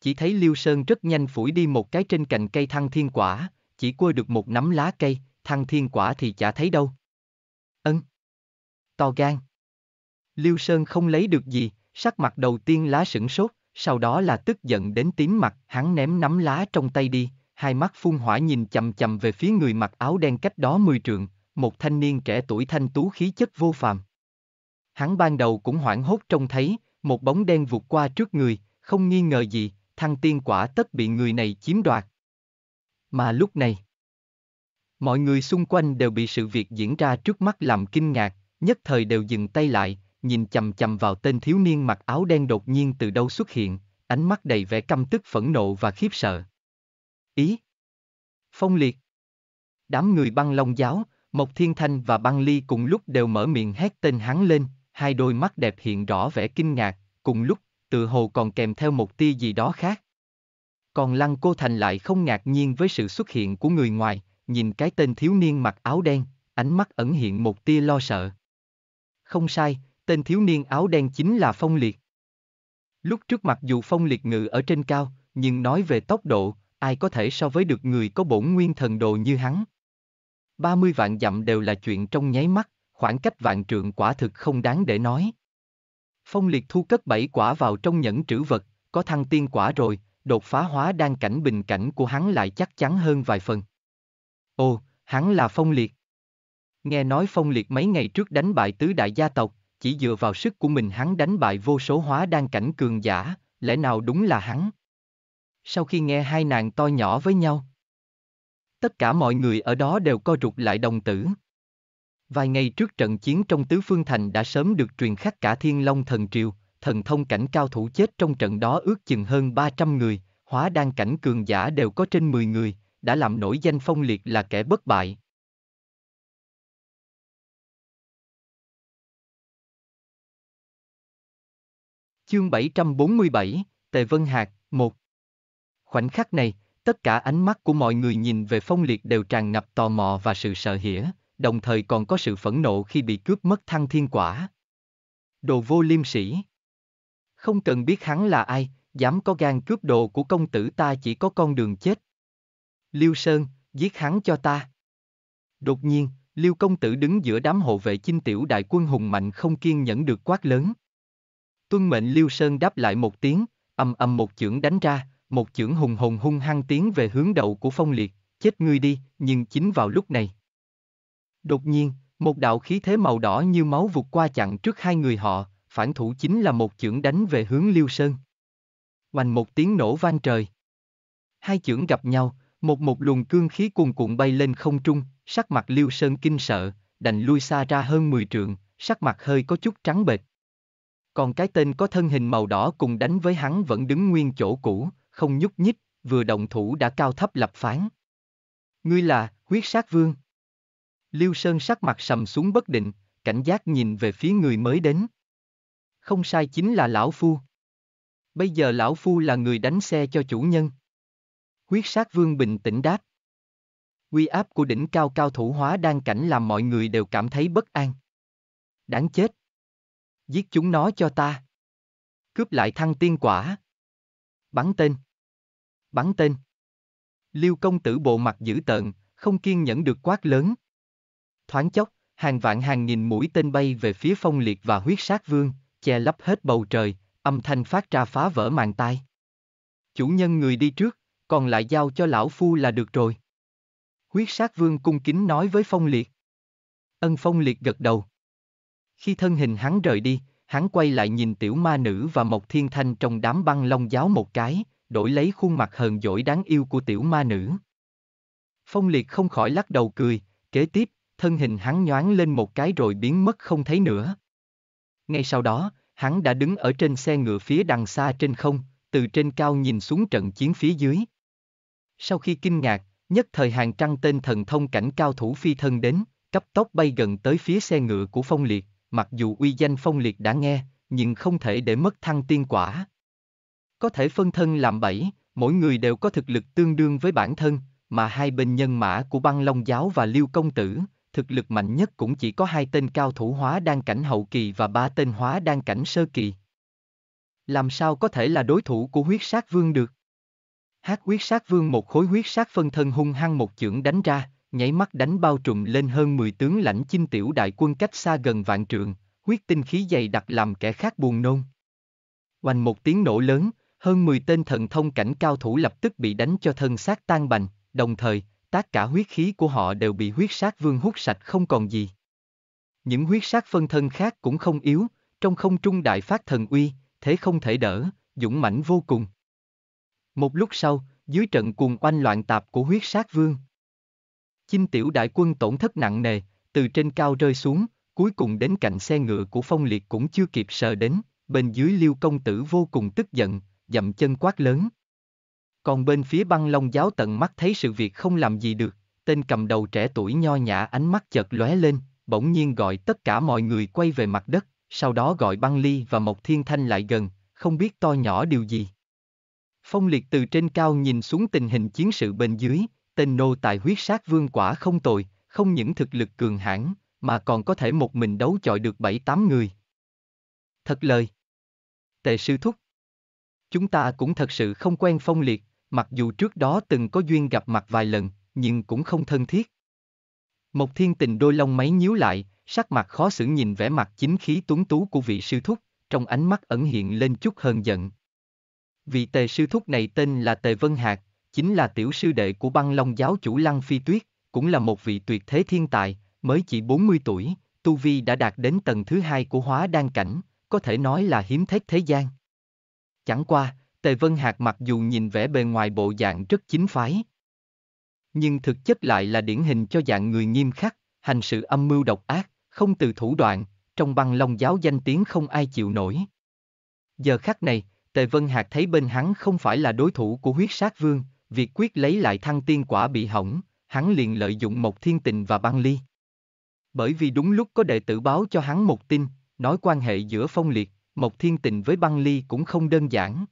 Chỉ thấy Liêu Sơn rất nhanh phủi đi một cái trên cành cây thăng thiên quả, chỉ quơ được một nắm lá cây, thăng thiên quả thì chả thấy đâu. Ân. To gan. Liêu Sơn không lấy được gì, sắc mặt đầu tiên lá sửng sốt, sau đó là tức giận đến tím mặt, hắn ném nắm lá trong tay đi, hai mắt phun hỏa nhìn chầm chầm về phía người mặc áo đen cách đó mười trượng, một thanh niên trẻ tuổi thanh tú khí chất vô phàm. Hắn ban đầu cũng hoảng hốt trông thấy, một bóng đen vụt qua trước người, không nghi ngờ gì, thăng tiên quả tất bị người này chiếm đoạt. Mà lúc này, mọi người xung quanh đều bị sự việc diễn ra trước mắt làm kinh ngạc, nhất thời đều dừng tay lại, nhìn chầm chầm vào tên thiếu niên mặc áo đen đột nhiên từ đâu xuất hiện, ánh mắt đầy vẻ căm tức phẫn nộ và khiếp sợ. Ý! Phong liệt! Đám người băng long giáo, Mộc Thiên Thanh và băng ly cùng lúc đều mở miệng hét tên hắn lên, hai đôi mắt đẹp hiện rõ vẻ kinh ngạc, cùng lúc, tự hồ còn kèm theo một tia gì đó khác. Còn Lăng Cô Thành lại không ngạc nhiên với sự xuất hiện của người ngoài, nhìn cái tên thiếu niên mặc áo đen, ánh mắt ẩn hiện một tia lo sợ. Không sai, tên thiếu niên áo đen chính là Phong Liệt. Lúc trước mặc dù Phong Liệt ngự ở trên cao, nhưng nói về tốc độ, ai có thể so với được người có bổn nguyên thần đồ như hắn. 30 vạn dặm đều là chuyện trong nháy mắt, khoảng cách vạn trượng quả thực không đáng để nói. Phong liệt thu cất bảy quả vào trong nhẫn trữ vật, có thăng tiên quả rồi, đột phá hóa đang cảnh bình cảnh của hắn lại chắc chắn hơn vài phần. Ồ, hắn là phong liệt. Nghe nói phong liệt mấy ngày trước đánh bại tứ đại gia tộc, chỉ dựa vào sức của mình hắn đánh bại vô số hóa đang cảnh cường giả, lẽ nào đúng là hắn? Sau khi nghe hai nàng to nhỏ với nhau, tất cả mọi người ở đó đều co rụt lại đồng tử. Vài ngày trước trận chiến trong Tứ Phương Thành đã sớm được truyền khắp cả Thiên Long Thần Triều, thần thông cảnh cao thủ chết trong trận đó ước chừng hơn 300 người, hóa đan cảnh cường giả đều có trên 10 người, đã làm nổi danh phong liệt là kẻ bất bại. Chương 747, Tề Vân Hạc, 1 Khoảnh khắc này, tất cả ánh mắt của mọi người nhìn về phong liệt đều tràn ngập tò mò và sự sợ hãi đồng thời còn có sự phẫn nộ khi bị cướp mất thăng thiên quả. Đồ vô liêm sĩ. Không cần biết hắn là ai, dám có gan cướp đồ của công tử ta chỉ có con đường chết. Liêu Sơn, giết hắn cho ta. Đột nhiên, Liêu công tử đứng giữa đám hộ vệ chinh tiểu đại quân hùng mạnh không kiên nhẫn được quát lớn. Tuân mệnh Liêu Sơn đáp lại một tiếng, âm âm một chưởng đánh ra, một chưởng hùng hồn hung hăng tiến về hướng đầu của phong liệt, chết ngươi đi, nhưng chính vào lúc này. Đột nhiên, một đạo khí thế màu đỏ như máu vụt qua chặn trước hai người họ, phản thủ chính là một chưởng đánh về hướng Liêu Sơn. Oanh một tiếng nổ vang trời. Hai chưởng gặp nhau, một một luồng cương khí cuồn cuộn bay lên không trung, sắc mặt Liêu Sơn kinh sợ, đành lui xa ra hơn 10 trượng, sắc mặt hơi có chút trắng bệch. Còn cái tên có thân hình màu đỏ cùng đánh với hắn vẫn đứng nguyên chỗ cũ, không nhúc nhích, vừa động thủ đã cao thấp lập phán. Ngươi là, huyết sát vương. Lưu Sơn sắc mặt sầm xuống bất định, cảnh giác nhìn về phía người mới đến. Không sai chính là Lão Phu. Bây giờ Lão Phu là người đánh xe cho chủ nhân. Huyết sát vương bình tĩnh đáp. Quy áp của đỉnh cao cao thủ hóa đang cảnh làm mọi người đều cảm thấy bất an. Đáng chết. Giết chúng nó cho ta. Cướp lại thăng tiên quả. Bắn tên. Bắn tên. Lưu công tử bộ mặt dữ tợn, không kiên nhẫn được quát lớn thoáng chốc, hàng vạn hàng nghìn mũi tên bay về phía phong liệt và huyết sát vương, che lấp hết bầu trời, âm thanh phát ra phá vỡ màn tai. Chủ nhân người đi trước, còn lại giao cho lão phu là được rồi. Huyết sát vương cung kính nói với phong liệt. Ân phong liệt gật đầu. Khi thân hình hắn rời đi, hắn quay lại nhìn tiểu ma nữ và Mộc Thiên Thanh trong đám băng long giáo một cái, đổi lấy khuôn mặt hờn dỗi đáng yêu của tiểu ma nữ. Phong liệt không khỏi lắc đầu cười, kế tiếp, thân hình hắn nhoáng lên một cái rồi biến mất không thấy nữa. Ngay sau đó, hắn đã đứng ở trên xe ngựa phía đằng xa trên không, từ trên cao nhìn xuống trận chiến phía dưới. Sau khi kinh ngạc, nhất thời hàng trăng tên thần thông cảnh cao thủ phi thân đến, cấp tốc bay gần tới phía xe ngựa của phong liệt, mặc dù uy danh phong liệt đã nghe, nhưng không thể để mất thăng tiên quả. Có thể phân thân làm bảy, mỗi người đều có thực lực tương đương với bản thân, mà hai bên nhân mã của băng long giáo và liêu công tử, thực lực mạnh nhất cũng chỉ có hai tên cao thủ hóa đang cảnh hậu kỳ và ba tên hóa đang cảnh sơ kỳ. Làm sao có thể là đối thủ của huyết sát vương được? Hát huyết sát vương một khối huyết sát phân thân hung hăng một chưởng đánh ra, nháy mắt đánh bao trùm lên hơn 10 tướng lãnh chinh tiểu đại quân cách xa gần vạn trượng, huyết tinh khí dày đặc làm kẻ khác buồn nôn. Oanh một tiếng nổ lớn, hơn 10 tên thần thông cảnh cao thủ lập tức bị đánh cho thân xác tan bành, đồng thời, Tất cả huyết khí của họ đều bị huyết sát vương hút sạch không còn gì. Những huyết sát phân thân khác cũng không yếu, trong không trung đại phát thần uy, thế không thể đỡ, dũng mãnh vô cùng. Một lúc sau, dưới trận cuồng oanh loạn tạp của huyết sát vương. Chinh tiểu đại quân tổn thất nặng nề, từ trên cao rơi xuống, cuối cùng đến cạnh xe ngựa của phong liệt cũng chưa kịp sờ đến, bên dưới liêu công tử vô cùng tức giận, dậm chân quát lớn, còn bên phía băng long giáo tận mắt thấy sự việc không làm gì được, tên cầm đầu trẻ tuổi nho nhã ánh mắt chợt lóe lên, bỗng nhiên gọi tất cả mọi người quay về mặt đất, sau đó gọi băng ly và Mộc Thiên Thanh lại gần, không biết to nhỏ điều gì. Phong liệt từ trên cao nhìn xuống tình hình chiến sự bên dưới, tên nô tài huyết sát vương quả không tồi, không những thực lực cường hãn, mà còn có thể một mình đấu chọi được bảy tám người. Thật lời. Tề sư thúc. Chúng ta cũng thật sự không quen phong liệt, mặc dù trước đó từng có duyên gặp mặt vài lần, nhưng cũng không thân thiết. Mộc thiên tình đôi lông máy nhíu lại, sắc mặt khó xử nhìn vẻ mặt chính khí tuấn tú của vị sư thúc, trong ánh mắt ẩn hiện lên chút hơn giận. Vị tề sư thúc này tên là Tề Vân Hạc, chính là tiểu sư đệ của băng long giáo chủ Lăng Phi Tuyết, cũng là một vị tuyệt thế thiên tài, mới chỉ 40 tuổi, Tu Vi đã đạt đến tầng thứ hai của hóa đan cảnh, có thể nói là hiếm thét thế gian. Chẳng qua, Tề Vân Hạc mặc dù nhìn vẻ bề ngoài bộ dạng rất chính phái, nhưng thực chất lại là điển hình cho dạng người nghiêm khắc, hành sự âm mưu độc ác, không từ thủ đoạn, trong băng long giáo danh tiếng không ai chịu nổi. Giờ khắc này, Tề Vân Hạc thấy bên hắn không phải là đối thủ của huyết sát vương, việc quyết lấy lại thăng tiên quả bị hỏng, hắn liền lợi dụng một thiên tình và băng ly. Bởi vì đúng lúc có đệ tử báo cho hắn một tin, nói quan hệ giữa phong liệt, một thiên tình với băng ly cũng không đơn giản.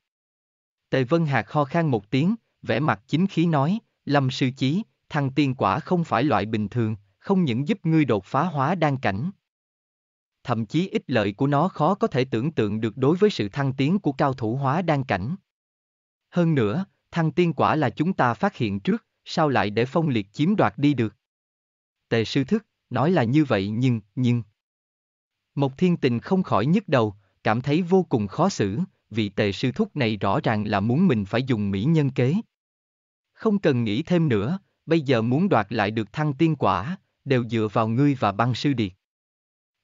Tề Vân Hạc ho khan một tiếng, vẻ mặt chính khí nói, Lâm sư chí, thằng tiên quả không phải loại bình thường, không những giúp ngươi đột phá hóa đan cảnh. Thậm chí ích lợi của nó khó có thể tưởng tượng được đối với sự thăng tiến của cao thủ hóa đan cảnh. Hơn nữa, thăng tiên quả là chúng ta phát hiện trước, sao lại để phong liệt chiếm đoạt đi được. Tề sư thức, nói là như vậy nhưng, nhưng... Một thiên tình không khỏi nhức đầu, cảm thấy vô cùng khó xử, vị tề sư thúc này rõ ràng là muốn mình phải dùng mỹ nhân kế. Không cần nghĩ thêm nữa, bây giờ muốn đoạt lại được thăng tiên quả, đều dựa vào ngươi và băng sư điệt.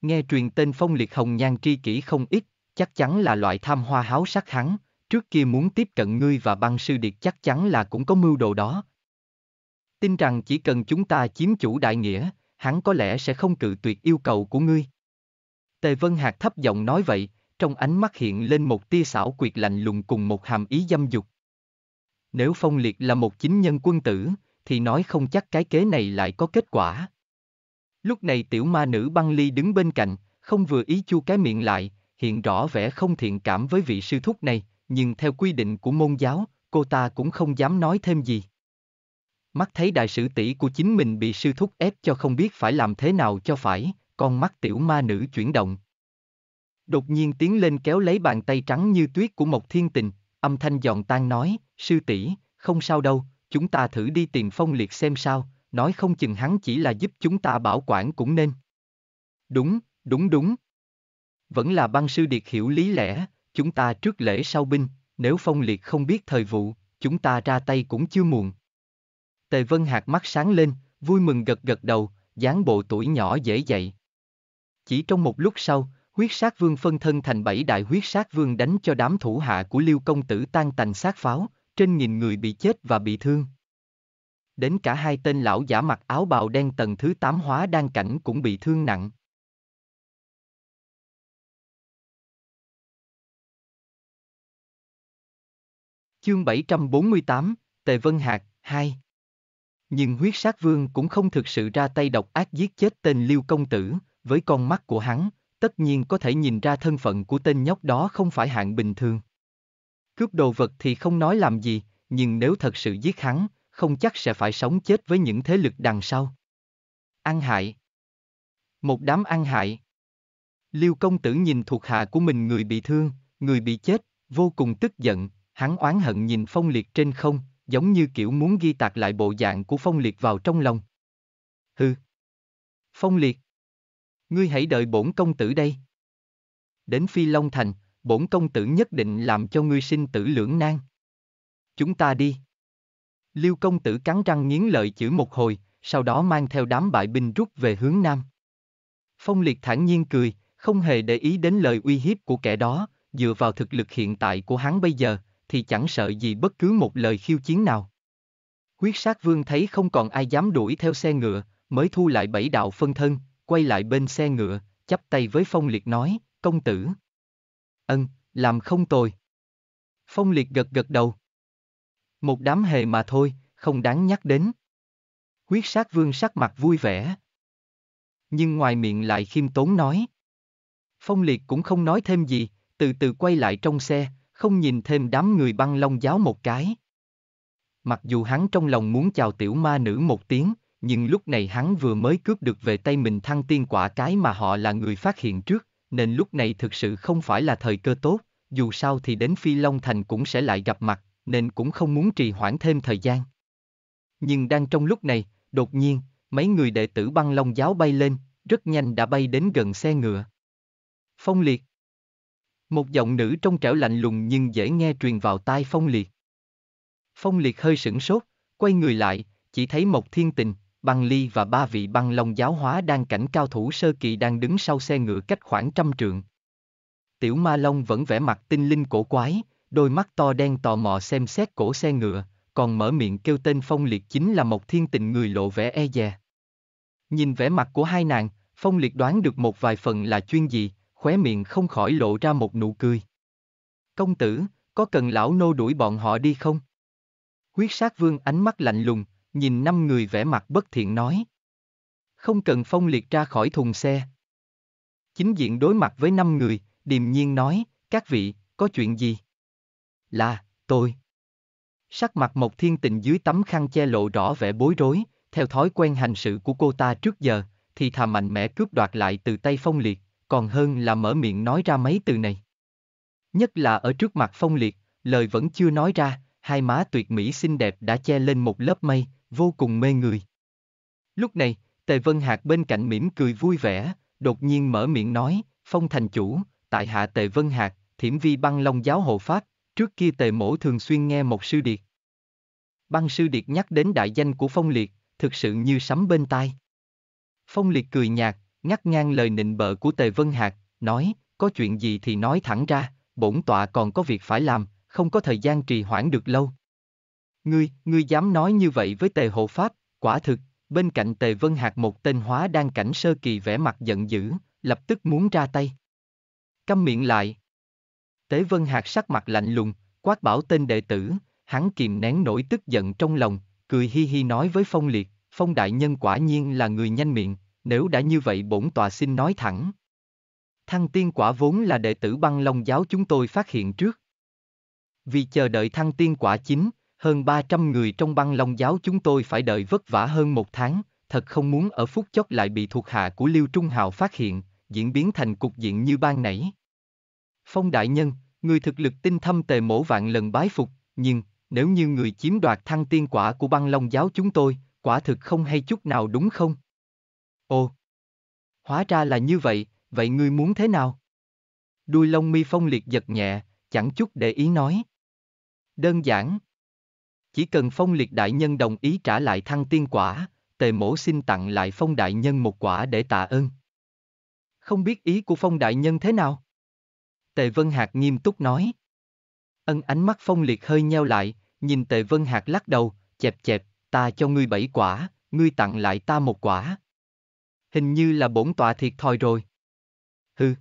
Nghe truyền tên phong liệt hồng nhan tri kỷ không ít, chắc chắn là loại tham hoa háo sắc hắn, trước kia muốn tiếp cận ngươi và băng sư điệt chắc chắn là cũng có mưu đồ đó. Tin rằng chỉ cần chúng ta chiếm chủ đại nghĩa, hắn có lẽ sẽ không cự tuyệt yêu cầu của ngươi. Tề Vân Hạc thấp giọng nói vậy, trong ánh mắt hiện lên một tia xảo quyệt lạnh lùng cùng một hàm ý dâm dục. Nếu Phong Liệt là một chính nhân quân tử, thì nói không chắc cái kế này lại có kết quả. Lúc này tiểu ma nữ băng ly đứng bên cạnh, không vừa ý chu cái miệng lại, hiện rõ vẻ không thiện cảm với vị sư thúc này, nhưng theo quy định của môn giáo, cô ta cũng không dám nói thêm gì. Mắt thấy đại sử tỷ của chính mình bị sư thúc ép cho không biết phải làm thế nào cho phải, con mắt tiểu ma nữ chuyển động đột nhiên tiến lên kéo lấy bàn tay trắng như tuyết của Mộc Thiên Tình, âm thanh giòn tan nói, sư tỷ, không sao đâu, chúng ta thử đi tìm phong liệt xem sao, nói không chừng hắn chỉ là giúp chúng ta bảo quản cũng nên. Đúng, đúng đúng. Vẫn là băng sư điệt hiểu lý lẽ, chúng ta trước lễ sau binh, nếu phong liệt không biết thời vụ, chúng ta ra tay cũng chưa muộn. Tề Vân Hạc mắt sáng lên, vui mừng gật gật đầu, dáng bộ tuổi nhỏ dễ dậy. Chỉ trong một lúc sau, Huyết sát vương phân thân thành bảy đại huyết sát vương đánh cho đám thủ hạ của Liêu Công Tử tan tành sát pháo, trên nghìn người bị chết và bị thương. Đến cả hai tên lão giả mặc áo bào đen tầng thứ tám hóa đang cảnh cũng bị thương nặng. Chương 748, Tề Vân Hạc, 2 Nhưng huyết sát vương cũng không thực sự ra tay độc ác giết chết tên Liêu Công Tử, với con mắt của hắn, tất nhiên có thể nhìn ra thân phận của tên nhóc đó không phải hạng bình thường. Cướp đồ vật thì không nói làm gì, nhưng nếu thật sự giết hắn, không chắc sẽ phải sống chết với những thế lực đằng sau. Ăn hại Một đám ăn hại Liêu công tử nhìn thuộc hạ của mình người bị thương, người bị chết, vô cùng tức giận, hắn oán hận nhìn phong liệt trên không, giống như kiểu muốn ghi tạc lại bộ dạng của phong liệt vào trong lòng. Hừ. Phong liệt ngươi hãy đợi bổn công tử đây. Đến Phi Long Thành, bổn công tử nhất định làm cho ngươi sinh tử lưỡng nan. Chúng ta đi. lưu công tử cắn răng nghiến lợi chữ một hồi, sau đó mang theo đám bại binh rút về hướng nam. Phong liệt thản nhiên cười, không hề để ý đến lời uy hiếp của kẻ đó, dựa vào thực lực hiện tại của hắn bây giờ, thì chẳng sợ gì bất cứ một lời khiêu chiến nào. quyết sát vương thấy không còn ai dám đuổi theo xe ngựa, mới thu lại bảy đạo phân thân, quay lại bên xe ngựa, chắp tay với Phong Liệt nói, công tử. Ân, làm không tồi. Phong Liệt gật gật đầu. Một đám hề mà thôi, không đáng nhắc đến. Huyết sát vương sắc mặt vui vẻ. Nhưng ngoài miệng lại khiêm tốn nói. Phong Liệt cũng không nói thêm gì, từ từ quay lại trong xe, không nhìn thêm đám người băng long giáo một cái. Mặc dù hắn trong lòng muốn chào tiểu ma nữ một tiếng, nhưng lúc này hắn vừa mới cướp được về tay mình thăng tiên quả cái mà họ là người phát hiện trước, nên lúc này thực sự không phải là thời cơ tốt, dù sao thì đến Phi Long Thành cũng sẽ lại gặp mặt, nên cũng không muốn trì hoãn thêm thời gian. Nhưng đang trong lúc này, đột nhiên, mấy người đệ tử băng long giáo bay lên, rất nhanh đã bay đến gần xe ngựa. Phong liệt Một giọng nữ trong trẻo lạnh lùng nhưng dễ nghe truyền vào tai phong liệt. Phong liệt hơi sửng sốt, quay người lại, chỉ thấy Mộc Thiên Tình, Băng Ly và ba vị băng long giáo hóa đang cảnh cao thủ sơ kỳ đang đứng sau xe ngựa cách khoảng trăm trượng. Tiểu Ma Long vẫn vẻ mặt tinh linh cổ quái, đôi mắt to đen tò mò xem xét cổ xe ngựa, còn mở miệng kêu tên Phong Liệt chính là một thiên tình người lộ vẻ e dè. Nhìn vẻ mặt của hai nàng, Phong Liệt đoán được một vài phần là chuyên gì, khóe miệng không khỏi lộ ra một nụ cười. Công tử, có cần lão nô đuổi bọn họ đi không? Huyết sát vương ánh mắt lạnh lùng, nhìn năm người vẻ mặt bất thiện nói. Không cần phong liệt ra khỏi thùng xe. Chính diện đối mặt với năm người, điềm nhiên nói, các vị, có chuyện gì? Là, tôi. Sắc mặt Mộc Thiên tình dưới tấm khăn che lộ rõ vẻ bối rối, theo thói quen hành sự của cô ta trước giờ, thì thà mạnh mẽ cướp đoạt lại từ tay phong liệt, còn hơn là mở miệng nói ra mấy từ này. Nhất là ở trước mặt phong liệt, lời vẫn chưa nói ra, hai má tuyệt mỹ xinh đẹp đã che lên một lớp mây, vô cùng mê người. Lúc này, Tề Vân Hạc bên cạnh mỉm cười vui vẻ, đột nhiên mở miệng nói, Phong Thành Chủ, tại hạ Tề Vân Hạc, thiểm vi băng long giáo hộ Pháp, trước kia Tề Mổ thường xuyên nghe một sư điệt. Băng sư điệt nhắc đến đại danh của Phong Liệt, thực sự như sấm bên tai. Phong Liệt cười nhạt, ngắt ngang lời nịnh bợ của Tề Vân Hạc, nói, có chuyện gì thì nói thẳng ra, bổn tọa còn có việc phải làm, không có thời gian trì hoãn được lâu. Ngươi, ngươi dám nói như vậy với tề hộ pháp, quả thực, bên cạnh tề vân hạc một tên hóa đang cảnh sơ kỳ vẻ mặt giận dữ, lập tức muốn ra tay. Câm miệng lại. Tế vân hạc sắc mặt lạnh lùng, quát bảo tên đệ tử, hắn kìm nén nổi tức giận trong lòng, cười hi hi nói với phong liệt, phong đại nhân quả nhiên là người nhanh miệng, nếu đã như vậy bổn tòa xin nói thẳng. Thăng tiên quả vốn là đệ tử băng long giáo chúng tôi phát hiện trước. Vì chờ đợi thăng tiên quả chính, hơn 300 người trong băng long giáo chúng tôi phải đợi vất vả hơn một tháng, thật không muốn ở phút chót lại bị thuộc hạ của Liêu Trung Hào phát hiện, diễn biến thành cục diện như ban nãy. Phong đại nhân, người thực lực tinh thâm tề mổ vạn lần bái phục, nhưng, nếu như người chiếm đoạt thăng tiên quả của băng long giáo chúng tôi, quả thực không hay chút nào đúng không? Ồ! Hóa ra là như vậy, vậy ngươi muốn thế nào? Đuôi lông mi phong liệt giật nhẹ, chẳng chút để ý nói. Đơn giản, chỉ cần phong liệt đại nhân đồng ý trả lại thăng tiên quả, tề mổ xin tặng lại phong đại nhân một quả để tạ ơn. Không biết ý của phong đại nhân thế nào? Tề Vân Hạc nghiêm túc nói. Ân ánh mắt phong liệt hơi nheo lại, nhìn Tề Vân Hạc lắc đầu, chẹp chẹp, ta cho ngươi bảy quả, ngươi tặng lại ta một quả. Hình như là bổn tọa thiệt thòi rồi. Hừ.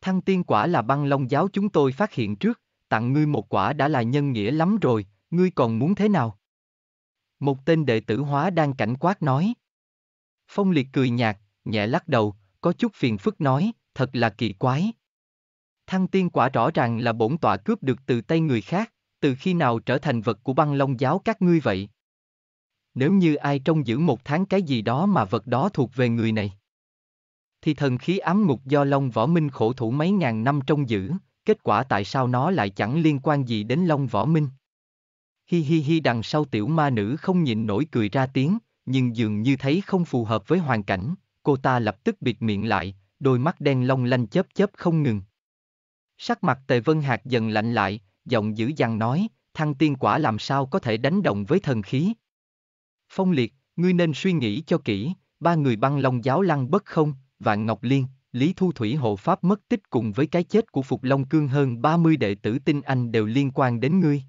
Thăng tiên quả là băng long giáo chúng tôi phát hiện trước, tặng ngươi một quả đã là nhân nghĩa lắm rồi, ngươi còn muốn thế nào? Một tên đệ tử hóa đang cảnh quát nói. Phong liệt cười nhạt, nhẹ lắc đầu, có chút phiền phức nói, thật là kỳ quái. Thăng tiên quả rõ ràng là bổn tọa cướp được từ tay người khác, từ khi nào trở thành vật của băng long giáo các ngươi vậy? Nếu như ai trông giữ một tháng cái gì đó mà vật đó thuộc về người này, thì thần khí ám ngục do Long Võ Minh khổ thủ mấy ngàn năm trông giữ, kết quả tại sao nó lại chẳng liên quan gì đến Long Võ Minh? hi hi hi đằng sau tiểu ma nữ không nhịn nổi cười ra tiếng, nhưng dường như thấy không phù hợp với hoàn cảnh, cô ta lập tức bịt miệng lại, đôi mắt đen long lanh chớp chớp không ngừng. Sắc mặt Tề Vân Hạc dần lạnh lại, giọng dữ dằn nói, thăng tiên quả làm sao có thể đánh động với thần khí. Phong liệt, ngươi nên suy nghĩ cho kỹ, ba người băng long giáo lăng bất không, vạn Ngọc Liên, Lý Thu Thủy hộ pháp mất tích cùng với cái chết của Phục Long Cương hơn 30 đệ tử tinh anh đều liên quan đến ngươi.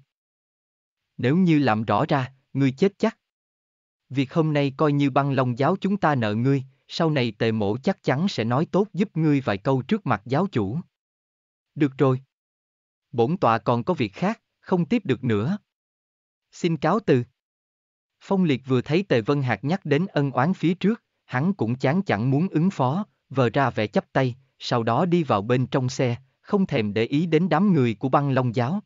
Nếu như làm rõ ra, ngươi chết chắc. Việc hôm nay coi như băng long giáo chúng ta nợ ngươi, sau này tề mộ chắc chắn sẽ nói tốt giúp ngươi vài câu trước mặt giáo chủ. Được rồi. Bổn tọa còn có việc khác, không tiếp được nữa. Xin cáo từ. Phong Liệt vừa thấy Tề Vân Hạc nhắc đến ân oán phía trước, hắn cũng chán chẳng muốn ứng phó, vờ ra vẻ chấp tay, sau đó đi vào bên trong xe, không thèm để ý đến đám người của băng long giáo.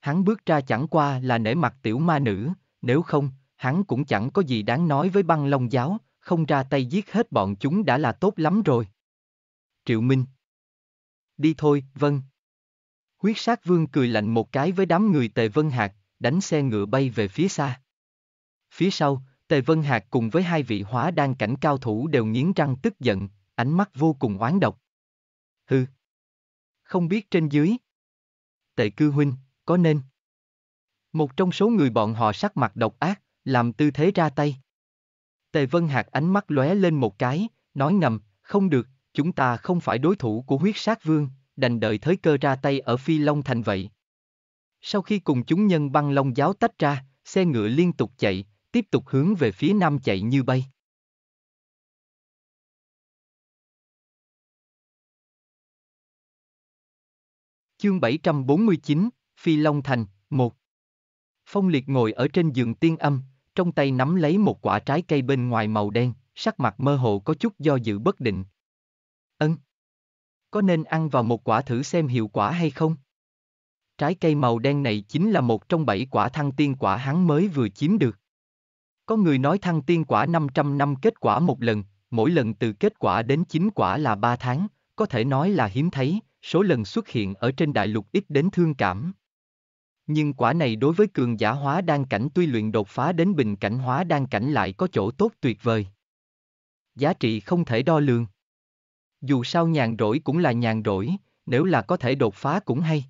Hắn bước ra chẳng qua là nể mặt tiểu ma nữ, nếu không, hắn cũng chẳng có gì đáng nói với băng long giáo, không ra tay giết hết bọn chúng đã là tốt lắm rồi. Triệu Minh Đi thôi, vâng. Huyết sát vương cười lạnh một cái với đám người Tề Vân Hạc, đánh xe ngựa bay về phía xa. Phía sau, Tề Vân Hạc cùng với hai vị hóa đang cảnh cao thủ đều nghiến răng tức giận, ánh mắt vô cùng oán độc. Hừ. Không biết trên dưới. Tề cư huynh, có nên. Một trong số người bọn họ sắc mặt độc ác, làm tư thế ra tay. Tề Vân Hạc ánh mắt lóe lên một cái, nói ngầm, không được, chúng ta không phải đối thủ của huyết sát vương, đành đợi thới cơ ra tay ở Phi Long Thành vậy. Sau khi cùng chúng nhân băng long giáo tách ra, xe ngựa liên tục chạy, tiếp tục hướng về phía nam chạy như bay. Chương 749, Phi Long Thành, một. Phong Liệt ngồi ở trên giường tiên âm, trong tay nắm lấy một quả trái cây bên ngoài màu đen, sắc mặt mơ hồ có chút do dự bất định. Ân. Có nên ăn vào một quả thử xem hiệu quả hay không? Trái cây màu đen này chính là một trong bảy quả thăng tiên quả hắn mới vừa chiếm được. Có người nói thăng tiên quả 500 năm kết quả một lần, mỗi lần từ kết quả đến 9 quả là 3 tháng, có thể nói là hiếm thấy, số lần xuất hiện ở trên đại lục ít đến thương cảm. Nhưng quả này đối với cường giả hóa đan cảnh tuy luyện đột phá đến bình cảnh hóa đan cảnh lại có chỗ tốt tuyệt vời. Giá trị không thể đo lường. Dù sao nhàn rỗi cũng là nhàn rỗi, nếu là có thể đột phá cũng hay.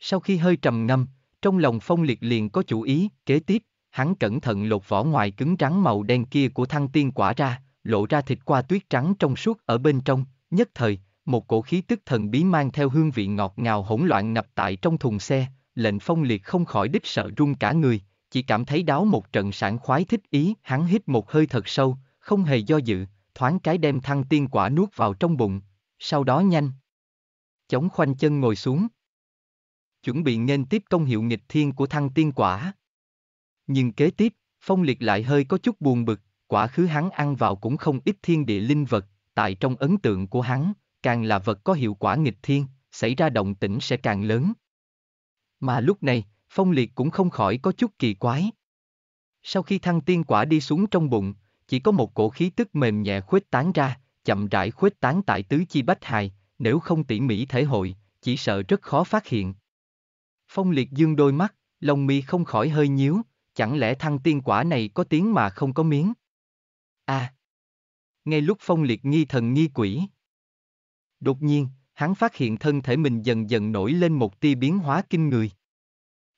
Sau khi hơi trầm ngâm, trong lòng phong liệt liền có chủ ý, kế tiếp, hắn cẩn thận lột vỏ ngoài cứng trắng màu đen kia của thăng tiên quả ra, lộ ra thịt qua tuyết trắng trong suốt ở bên trong, nhất thời, một cổ khí tức thần bí mang theo hương vị ngọt ngào hỗn loạn ngập tại trong thùng xe, lệnh phong liệt không khỏi đích sợ run cả người, chỉ cảm thấy đáo một trận sảng khoái thích ý, hắn hít một hơi thật sâu, không hề do dự, thoáng cái đem thăng tiên quả nuốt vào trong bụng, sau đó nhanh. Chống khoanh chân ngồi xuống. Chuẩn bị nên tiếp công hiệu nghịch thiên của thăng tiên quả. Nhưng kế tiếp, phong liệt lại hơi có chút buồn bực, quả khứ hắn ăn vào cũng không ít thiên địa linh vật, tại trong ấn tượng của hắn, càng là vật có hiệu quả nghịch thiên, xảy ra động tĩnh sẽ càng lớn, mà lúc này, Phong Liệt cũng không khỏi có chút kỳ quái. Sau khi thăng tiên quả đi xuống trong bụng, chỉ có một cổ khí tức mềm nhẹ khuếch tán ra, chậm rãi khuếch tán tại tứ chi bách hài, nếu không tỉ mỉ thể hội, chỉ sợ rất khó phát hiện. Phong Liệt dương đôi mắt, lông mi không khỏi hơi nhíu, chẳng lẽ thăng tiên quả này có tiếng mà không có miếng? À! Ngay lúc Phong Liệt nghi thần nghi quỷ. Đột nhiên, hắn phát hiện thân thể mình dần dần nổi lên một tia biến hóa kinh người.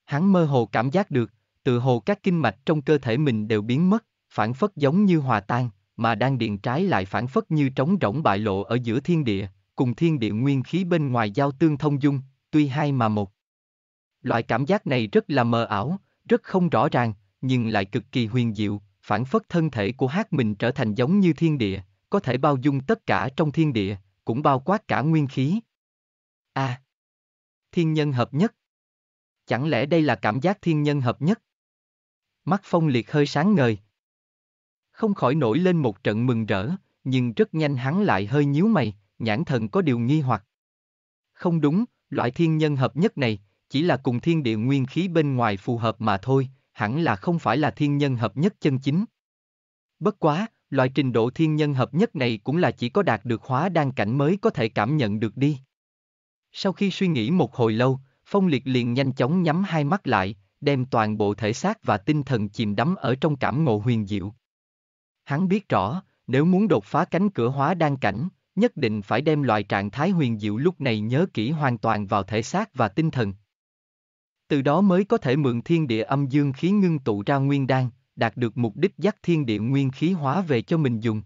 Hắn mơ hồ cảm giác được, tự hồ các kinh mạch trong cơ thể mình đều biến mất, phản phất giống như hòa tan, mà đang điện trái lại phản phất như trống rỗng bại lộ ở giữa thiên địa, cùng thiên địa nguyên khí bên ngoài giao tương thông dung, tuy hai mà một. Loại cảm giác này rất là mờ ảo, rất không rõ ràng, nhưng lại cực kỳ huyền diệu, phản phất thân thể của hát mình trở thành giống như thiên địa, có thể bao dung tất cả trong thiên địa, cũng bao quát cả nguyên khí. A. À, thiên nhân hợp nhất. Chẳng lẽ đây là cảm giác thiên nhân hợp nhất? Mắt phong liệt hơi sáng ngời. Không khỏi nổi lên một trận mừng rỡ, nhưng rất nhanh hắn lại hơi nhíu mày, nhãn thần có điều nghi hoặc. Không đúng, loại thiên nhân hợp nhất này, chỉ là cùng thiên địa nguyên khí bên ngoài phù hợp mà thôi, hẳn là không phải là thiên nhân hợp nhất chân chính. Bất quá, loại trình độ thiên nhân hợp nhất này cũng là chỉ có đạt được hóa đan cảnh mới có thể cảm nhận được đi. Sau khi suy nghĩ một hồi lâu, Phong Liệt liền nhanh chóng nhắm hai mắt lại, đem toàn bộ thể xác và tinh thần chìm đắm ở trong cảm ngộ huyền diệu. Hắn biết rõ, nếu muốn đột phá cánh cửa hóa đan cảnh, nhất định phải đem loại trạng thái huyền diệu lúc này nhớ kỹ hoàn toàn vào thể xác và tinh thần. Từ đó mới có thể mượn thiên địa âm dương khí ngưng tụ ra nguyên đan, đạt được mục đích dắt thiên địa nguyên khí hóa về cho mình dùng.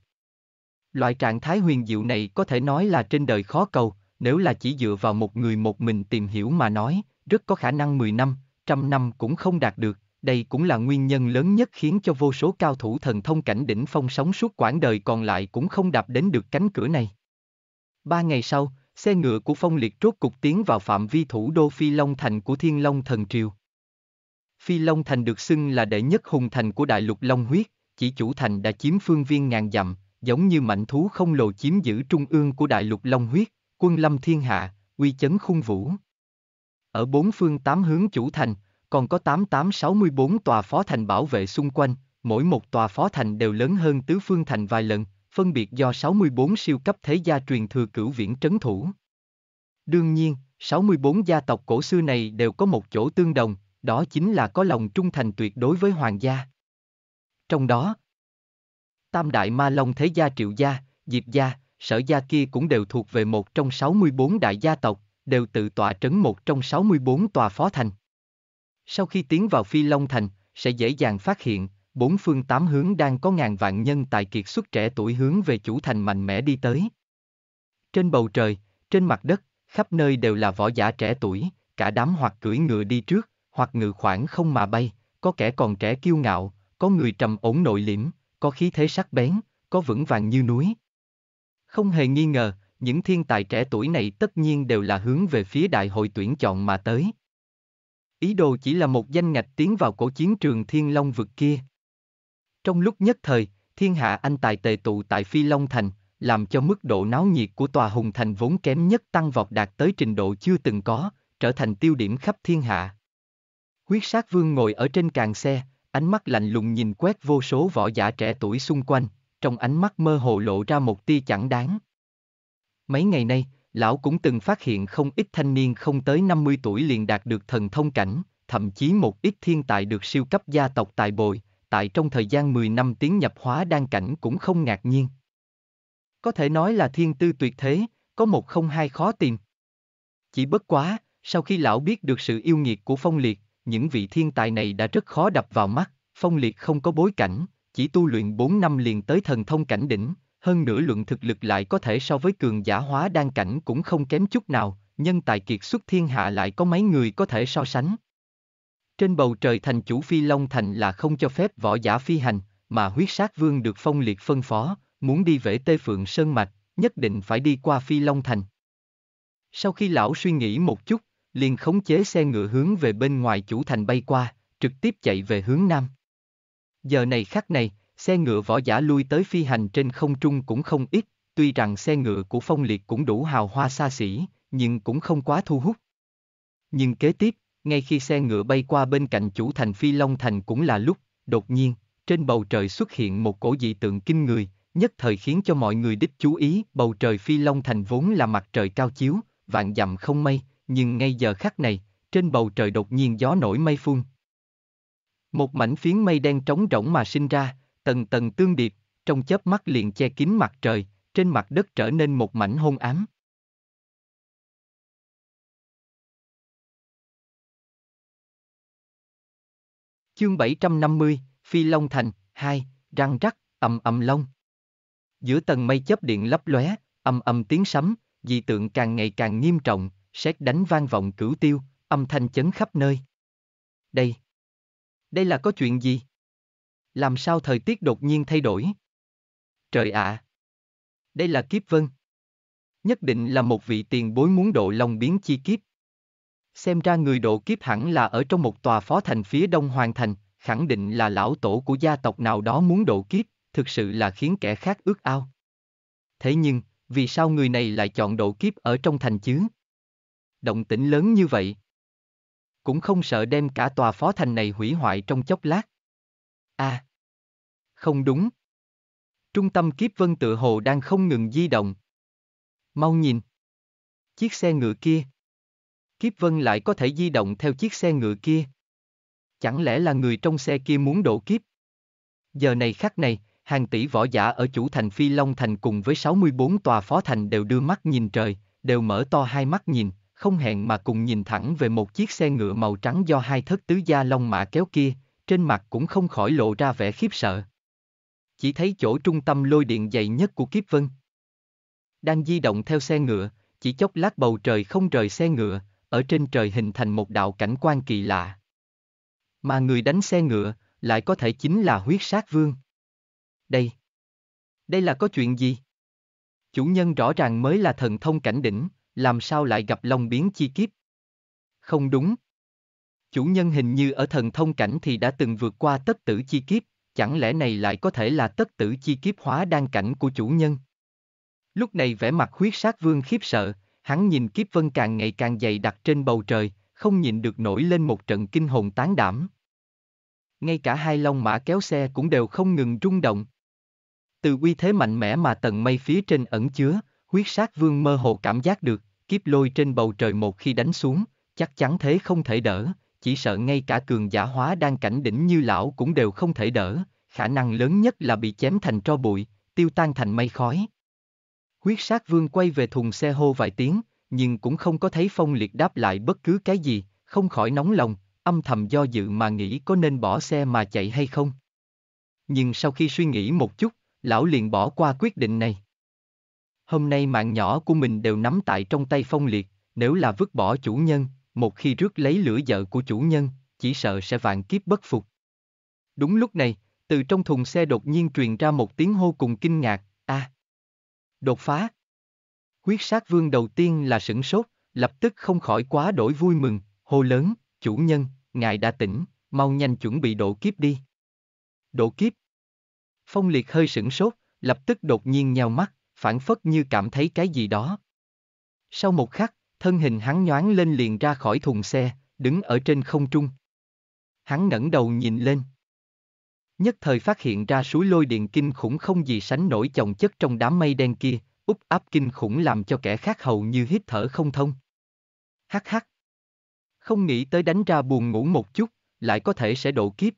Loại trạng thái huyền diệu này có thể nói là trên đời khó cầu, nếu là chỉ dựa vào một người một mình tìm hiểu mà nói, rất có khả năng 10 năm, trăm năm cũng không đạt được, đây cũng là nguyên nhân lớn nhất khiến cho vô số cao thủ thần thông cảnh đỉnh phong sống suốt quãng đời còn lại cũng không đạp đến được cánh cửa này. Ba ngày sau, xe ngựa của Phong Liệt rốt cục tiến vào phạm vi thủ đô Phi Long Thành của Thiên Long Thần Triều. Phi Long Thành được xưng là đệ nhất hùng thành của đại lục Long huyết, chỉ chủ thành đã chiếm phương viên ngàn dặm, giống như mạnh thú không lồ chiếm giữ trung ương của đại lục Long huyết, quân lâm thiên hạ, uy chấn khung vũ. Ở bốn phương tám hướng chủ thành, còn có 8864 tòa phó thành bảo vệ xung quanh, mỗi một tòa phó thành đều lớn hơn tứ phương thành vài lần, phân biệt do 64 siêu cấp thế gia truyền thừa cửu viễn trấn thủ. Đương nhiên, 64 gia tộc cổ xưa này đều có một chỗ tương đồng, đó chính là có lòng trung thành tuyệt đối với hoàng gia. Trong đó, Tam Đại Ma Long Thế Gia Triệu Gia, Diệp Gia, Sở Gia kia cũng đều thuộc về một trong 64 đại gia tộc, đều tự tọa trấn một trong 64 tòa phó thành. Sau khi tiến vào Phi Long Thành, sẽ dễ dàng phát hiện, bốn phương tám hướng đang có ngàn vạn nhân tài kiệt xuất trẻ tuổi hướng về chủ thành mạnh mẽ đi tới. Trên bầu trời, trên mặt đất, khắp nơi đều là võ giả trẻ tuổi, cả đám hoặc cưỡi ngựa đi trước, hoặc ngự khoảng không mà bay, có kẻ còn trẻ kiêu ngạo, có người trầm ổn nội liễm, có khí thế sắc bén, có vững vàng như núi. Không hề nghi ngờ, những thiên tài trẻ tuổi này tất nhiên đều là hướng về phía đại hội tuyển chọn mà tới. Ý đồ chỉ là một danh ngạch tiến vào cổ chiến trường Thiên Long vực kia. Trong lúc nhất thời, thiên hạ anh tài tề tụ tại Phi Long Thành, làm cho mức độ náo nhiệt của tòa hùng thành vốn kém nhất tăng vọt đạt tới trình độ chưa từng có, trở thành tiêu điểm khắp thiên hạ. Huyết sát vương ngồi ở trên càng xe, ánh mắt lạnh lùng nhìn quét vô số võ giả trẻ tuổi xung quanh, trong ánh mắt mơ hồ lộ ra một tia chẳng đáng. Mấy ngày nay, lão cũng từng phát hiện không ít thanh niên không tới 50 tuổi liền đạt được thần thông cảnh, thậm chí một ít thiên tài được siêu cấp gia tộc tài bồi, tại trong thời gian 10 năm tiến nhập hóa đan cảnh cũng không ngạc nhiên. Có thể nói là thiên tư tuyệt thế, có một không hai khó tìm. Chỉ bất quá, sau khi lão biết được sự yêu nghiệt của phong liệt, những vị thiên tài này đã rất khó đập vào mắt, phong liệt không có bối cảnh, chỉ tu luyện 4 năm liền tới thần thông cảnh đỉnh, hơn nữa luận thực lực lại có thể so với cường giả hóa đan cảnh cũng không kém chút nào, nhân tài kiệt xuất thiên hạ lại có mấy người có thể so sánh. Trên bầu trời thành chủ Phi Long Thành là không cho phép võ giả phi hành, mà huyết sát vương được phong liệt phân phó, muốn đi về Tê Phượng Sơn Mạch, nhất định phải đi qua Phi Long Thành. Sau khi lão suy nghĩ một chút, liền khống chế xe ngựa hướng về bên ngoài chủ thành bay qua, trực tiếp chạy về hướng nam. Giờ này khắc này, xe ngựa võ giả lui tới phi hành trên không trung cũng không ít, tuy rằng xe ngựa của phong liệt cũng đủ hào hoa xa xỉ, nhưng cũng không quá thu hút. Nhưng kế tiếp, ngay khi xe ngựa bay qua bên cạnh chủ thành Phi Long Thành cũng là lúc, đột nhiên, trên bầu trời xuất hiện một cổ dị tượng kinh người, nhất thời khiến cho mọi người đích chú ý, bầu trời Phi Long Thành vốn là mặt trời cao chiếu, vạn dặm không mây, nhưng ngay giờ khắc này, trên bầu trời đột nhiên gió nổi mây phun. Một mảnh phiến mây đen trống rỗng mà sinh ra, tầng tầng tương điệp, trong chớp mắt liền che kín mặt trời, trên mặt đất trở nên một mảnh hôn ám. Chương 750, Phi Long Thành, 2, răng rắc, ầm ầm long. Giữa tầng mây chớp điện lấp lóe, ầm ầm tiếng sấm, dị tượng càng ngày càng nghiêm trọng, sét đánh vang vọng cửu tiêu, âm thanh chấn khắp nơi. Đây, đây là có chuyện gì? Làm sao thời tiết đột nhiên thay đổi? Trời ạ! À, đây là kiếp vân. Nhất định là một vị tiền bối muốn độ lòng biến chi kiếp. Xem ra người độ kiếp hẳn là ở trong một tòa phó thành phía đông hoàng thành, khẳng định là lão tổ của gia tộc nào đó muốn độ kiếp, thực sự là khiến kẻ khác ước ao. Thế nhưng, vì sao người này lại chọn độ kiếp ở trong thành chứ? động tĩnh lớn như vậy. Cũng không sợ đem cả tòa phó thành này hủy hoại trong chốc lát. À, không đúng. Trung tâm kiếp vân tự hồ đang không ngừng di động. Mau nhìn. Chiếc xe ngựa kia. Kiếp vân lại có thể di động theo chiếc xe ngựa kia. Chẳng lẽ là người trong xe kia muốn đổ kiếp? Giờ này khắc này, hàng tỷ võ giả ở chủ thành Phi Long Thành cùng với 64 tòa phó thành đều đưa mắt nhìn trời, đều mở to hai mắt nhìn, không hẹn mà cùng nhìn thẳng về một chiếc xe ngựa màu trắng do hai thất tứ gia long mã kéo kia, trên mặt cũng không khỏi lộ ra vẻ khiếp sợ. Chỉ thấy chỗ trung tâm lôi điện dày nhất của kiếp vân. Đang di động theo xe ngựa, chỉ chốc lát bầu trời không rời xe ngựa, ở trên trời hình thành một đạo cảnh quan kỳ lạ. Mà người đánh xe ngựa, lại có thể chính là huyết sát vương. Đây. Đây là có chuyện gì? Chủ nhân rõ ràng mới là thần thông cảnh đỉnh làm sao lại gặp long biến chi kiếp? Không đúng. Chủ nhân hình như ở thần thông cảnh thì đã từng vượt qua tất tử chi kiếp, chẳng lẽ này lại có thể là tất tử chi kiếp hóa đan cảnh của chủ nhân? Lúc này vẻ mặt huyết sát vương khiếp sợ, hắn nhìn kiếp vân càng ngày càng dày đặc trên bầu trời, không nhìn được nổi lên một trận kinh hồn tán đảm. Ngay cả hai long mã kéo xe cũng đều không ngừng rung động. Từ uy thế mạnh mẽ mà tầng mây phía trên ẩn chứa, huyết sát vương mơ hồ cảm giác được, kiếp lôi trên bầu trời một khi đánh xuống, chắc chắn thế không thể đỡ, chỉ sợ ngay cả cường giả hóa đang cảnh đỉnh như lão cũng đều không thể đỡ, khả năng lớn nhất là bị chém thành tro bụi, tiêu tan thành mây khói. Huyết sát vương quay về thùng xe hô vài tiếng, nhưng cũng không có thấy phong liệt đáp lại bất cứ cái gì, không khỏi nóng lòng, âm thầm do dự mà nghĩ có nên bỏ xe mà chạy hay không. Nhưng sau khi suy nghĩ một chút, lão liền bỏ qua quyết định này. Hôm nay mạng nhỏ của mình đều nắm tại trong tay phong liệt, nếu là vứt bỏ chủ nhân, một khi rước lấy lửa vợ của chủ nhân, chỉ sợ sẽ vạn kiếp bất phục. Đúng lúc này, từ trong thùng xe đột nhiên truyền ra một tiếng hô cùng kinh ngạc, a à, Đột phá! Huyết sát vương đầu tiên là sửng sốt, lập tức không khỏi quá đổi vui mừng, hô lớn, chủ nhân, ngài đã tỉnh, mau nhanh chuẩn bị độ kiếp đi. Độ kiếp! Phong liệt hơi sửng sốt, lập tức đột nhiên nhào mắt, phản phất như cảm thấy cái gì đó. Sau một khắc, thân hình hắn nhoáng lên liền ra khỏi thùng xe, đứng ở trên không trung. Hắn ngẩng đầu nhìn lên. Nhất thời phát hiện ra suối lôi điện kinh khủng không gì sánh nổi chồng chất trong đám mây đen kia, úp áp kinh khủng làm cho kẻ khác hầu như hít thở không thông. Hắc hắc. Không nghĩ tới đánh ra buồn ngủ một chút, lại có thể sẽ độ kiếp.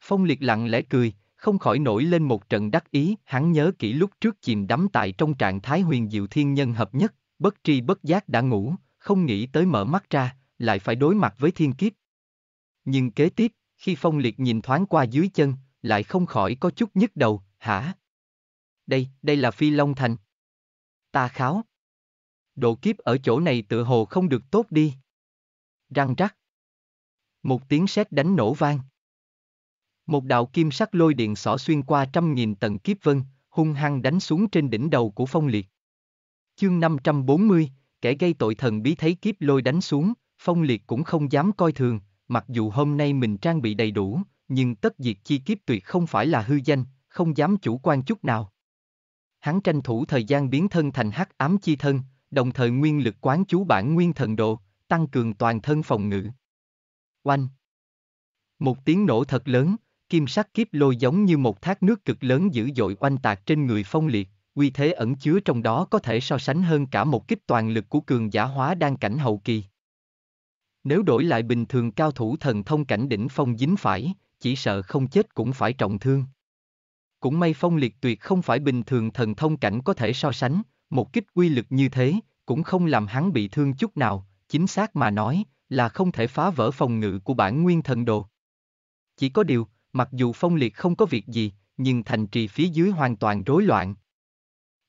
Phong liệt lặng lẽ cười, không khỏi nổi lên một trận đắc ý, hắn nhớ kỹ lúc trước chìm đắm tại trong trạng thái huyền diệu thiên nhân hợp nhất, bất tri bất giác đã ngủ, không nghĩ tới mở mắt ra, lại phải đối mặt với thiên kiếp. Nhưng kế tiếp, khi phong liệt nhìn thoáng qua dưới chân, lại không khỏi có chút nhức đầu, hả? Đây, đây là Phi Long Thành. Ta kháo. Độ kiếp ở chỗ này tự hồ không được tốt đi. Răng rắc. Một tiếng sét đánh nổ vang. Một đạo kim sắc lôi điện xỏ xuyên qua trăm nghìn tầng kiếp vân, hung hăng đánh xuống trên đỉnh đầu của Phong Liệt. Chương 540, kẻ gây tội thần bí thấy kiếp lôi đánh xuống, Phong Liệt cũng không dám coi thường, mặc dù hôm nay mình trang bị đầy đủ, nhưng tất diệt chi kiếp tuyệt không phải là hư danh, không dám chủ quan chút nào. Hắn tranh thủ thời gian biến thân thành hắc ám chi thân, đồng thời nguyên lực quán chú bản nguyên thần độ, tăng cường toàn thân phòng ngự. Oanh! Một tiếng nổ thật lớn, Kim sắc kiếp lôi giống như một thác nước cực lớn dữ dội oanh tạc trên người phong liệt, uy thế ẩn chứa trong đó có thể so sánh hơn cả một kích toàn lực của cường giả hóa đang cảnh hậu kỳ. Nếu đổi lại bình thường cao thủ thần thông cảnh đỉnh phong dính phải, chỉ sợ không chết cũng phải trọng thương. Cũng may phong liệt tuyệt không phải bình thường thần thông cảnh có thể so sánh, một kích uy lực như thế, cũng không làm hắn bị thương chút nào, chính xác mà nói, là không thể phá vỡ phòng ngự của bản nguyên thần đồ. Chỉ có điều, Mặc dù phong liệt không có việc gì, nhưng thành trì phía dưới hoàn toàn rối loạn.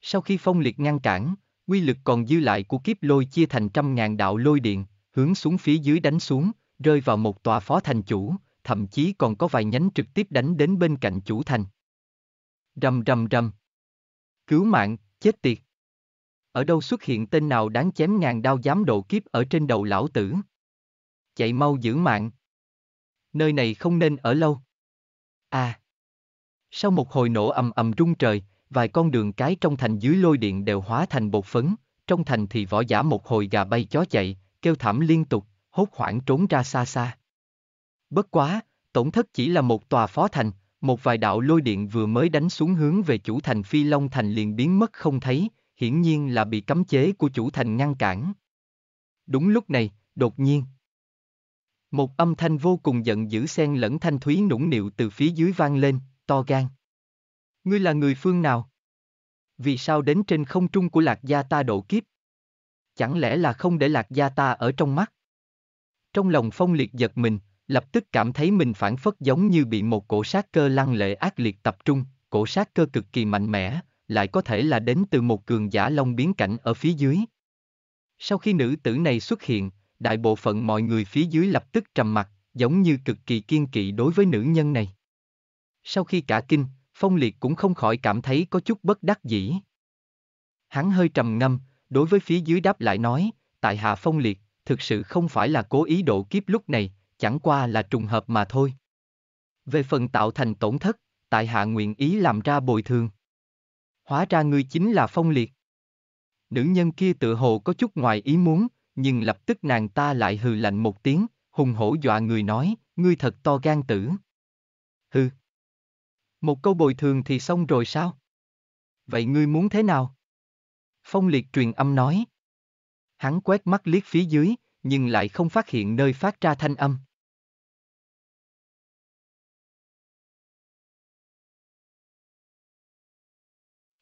Sau khi phong liệt ngăn cản, quy lực còn dư lại của kiếp lôi chia thành trăm ngàn đạo lôi điện, hướng xuống phía dưới đánh xuống, rơi vào một tòa phó thành chủ, thậm chí còn có vài nhánh trực tiếp đánh đến bên cạnh chủ thành. Rầm rầm rầm. Cứu mạng, chết tiệt. Ở đâu xuất hiện tên nào đáng chém ngàn đao giám độ kiếp ở trên đầu lão tử? Chạy mau giữ mạng. Nơi này không nên ở lâu. À! Sau một hồi nổ ầm ầm rung trời, vài con đường cái trong thành dưới lôi điện đều hóa thành bột phấn, trong thành thì võ giả một hồi gà bay chó chạy, kêu thảm liên tục, hốt hoảng trốn ra xa xa. Bất quá, tổn thất chỉ là một tòa phó thành, một vài đạo lôi điện vừa mới đánh xuống hướng về chủ thành Phi Long thành liền biến mất không thấy, hiển nhiên là bị cấm chế của chủ thành ngăn cản. Đúng lúc này, đột nhiên, một âm thanh vô cùng giận dữ xen lẫn thanh thúy nũng nịu từ phía dưới vang lên, to gan. Ngươi là người phương nào? Vì sao đến trên không trung của lạc gia ta độ kiếp? Chẳng lẽ là không để lạc gia ta ở trong mắt? Trong lòng phong liệt giật mình, lập tức cảm thấy mình phản phất giống như bị một cổ sát cơ lăng lệ ác liệt tập trung, cổ sát cơ cực kỳ mạnh mẽ, lại có thể là đến từ một cường giả long biến cảnh ở phía dưới. Sau khi nữ tử này xuất hiện, đại bộ phận mọi người phía dưới lập tức trầm mặt, giống như cực kỳ kiên kỵ đối với nữ nhân này. Sau khi cả kinh, Phong Liệt cũng không khỏi cảm thấy có chút bất đắc dĩ. Hắn hơi trầm ngâm, đối với phía dưới đáp lại nói, tại hạ Phong Liệt, thực sự không phải là cố ý độ kiếp lúc này, chẳng qua là trùng hợp mà thôi. Về phần tạo thành tổn thất, tại hạ nguyện ý làm ra bồi thường. Hóa ra ngươi chính là Phong Liệt. Nữ nhân kia tự hồ có chút ngoài ý muốn, nhưng lập tức nàng ta lại hừ lạnh một tiếng, hùng hổ dọa người nói, ngươi thật to gan tử. Hừ. Một câu bồi thường thì xong rồi sao? Vậy ngươi muốn thế nào? Phong liệt truyền âm nói. Hắn quét mắt liếc phía dưới, nhưng lại không phát hiện nơi phát ra thanh âm.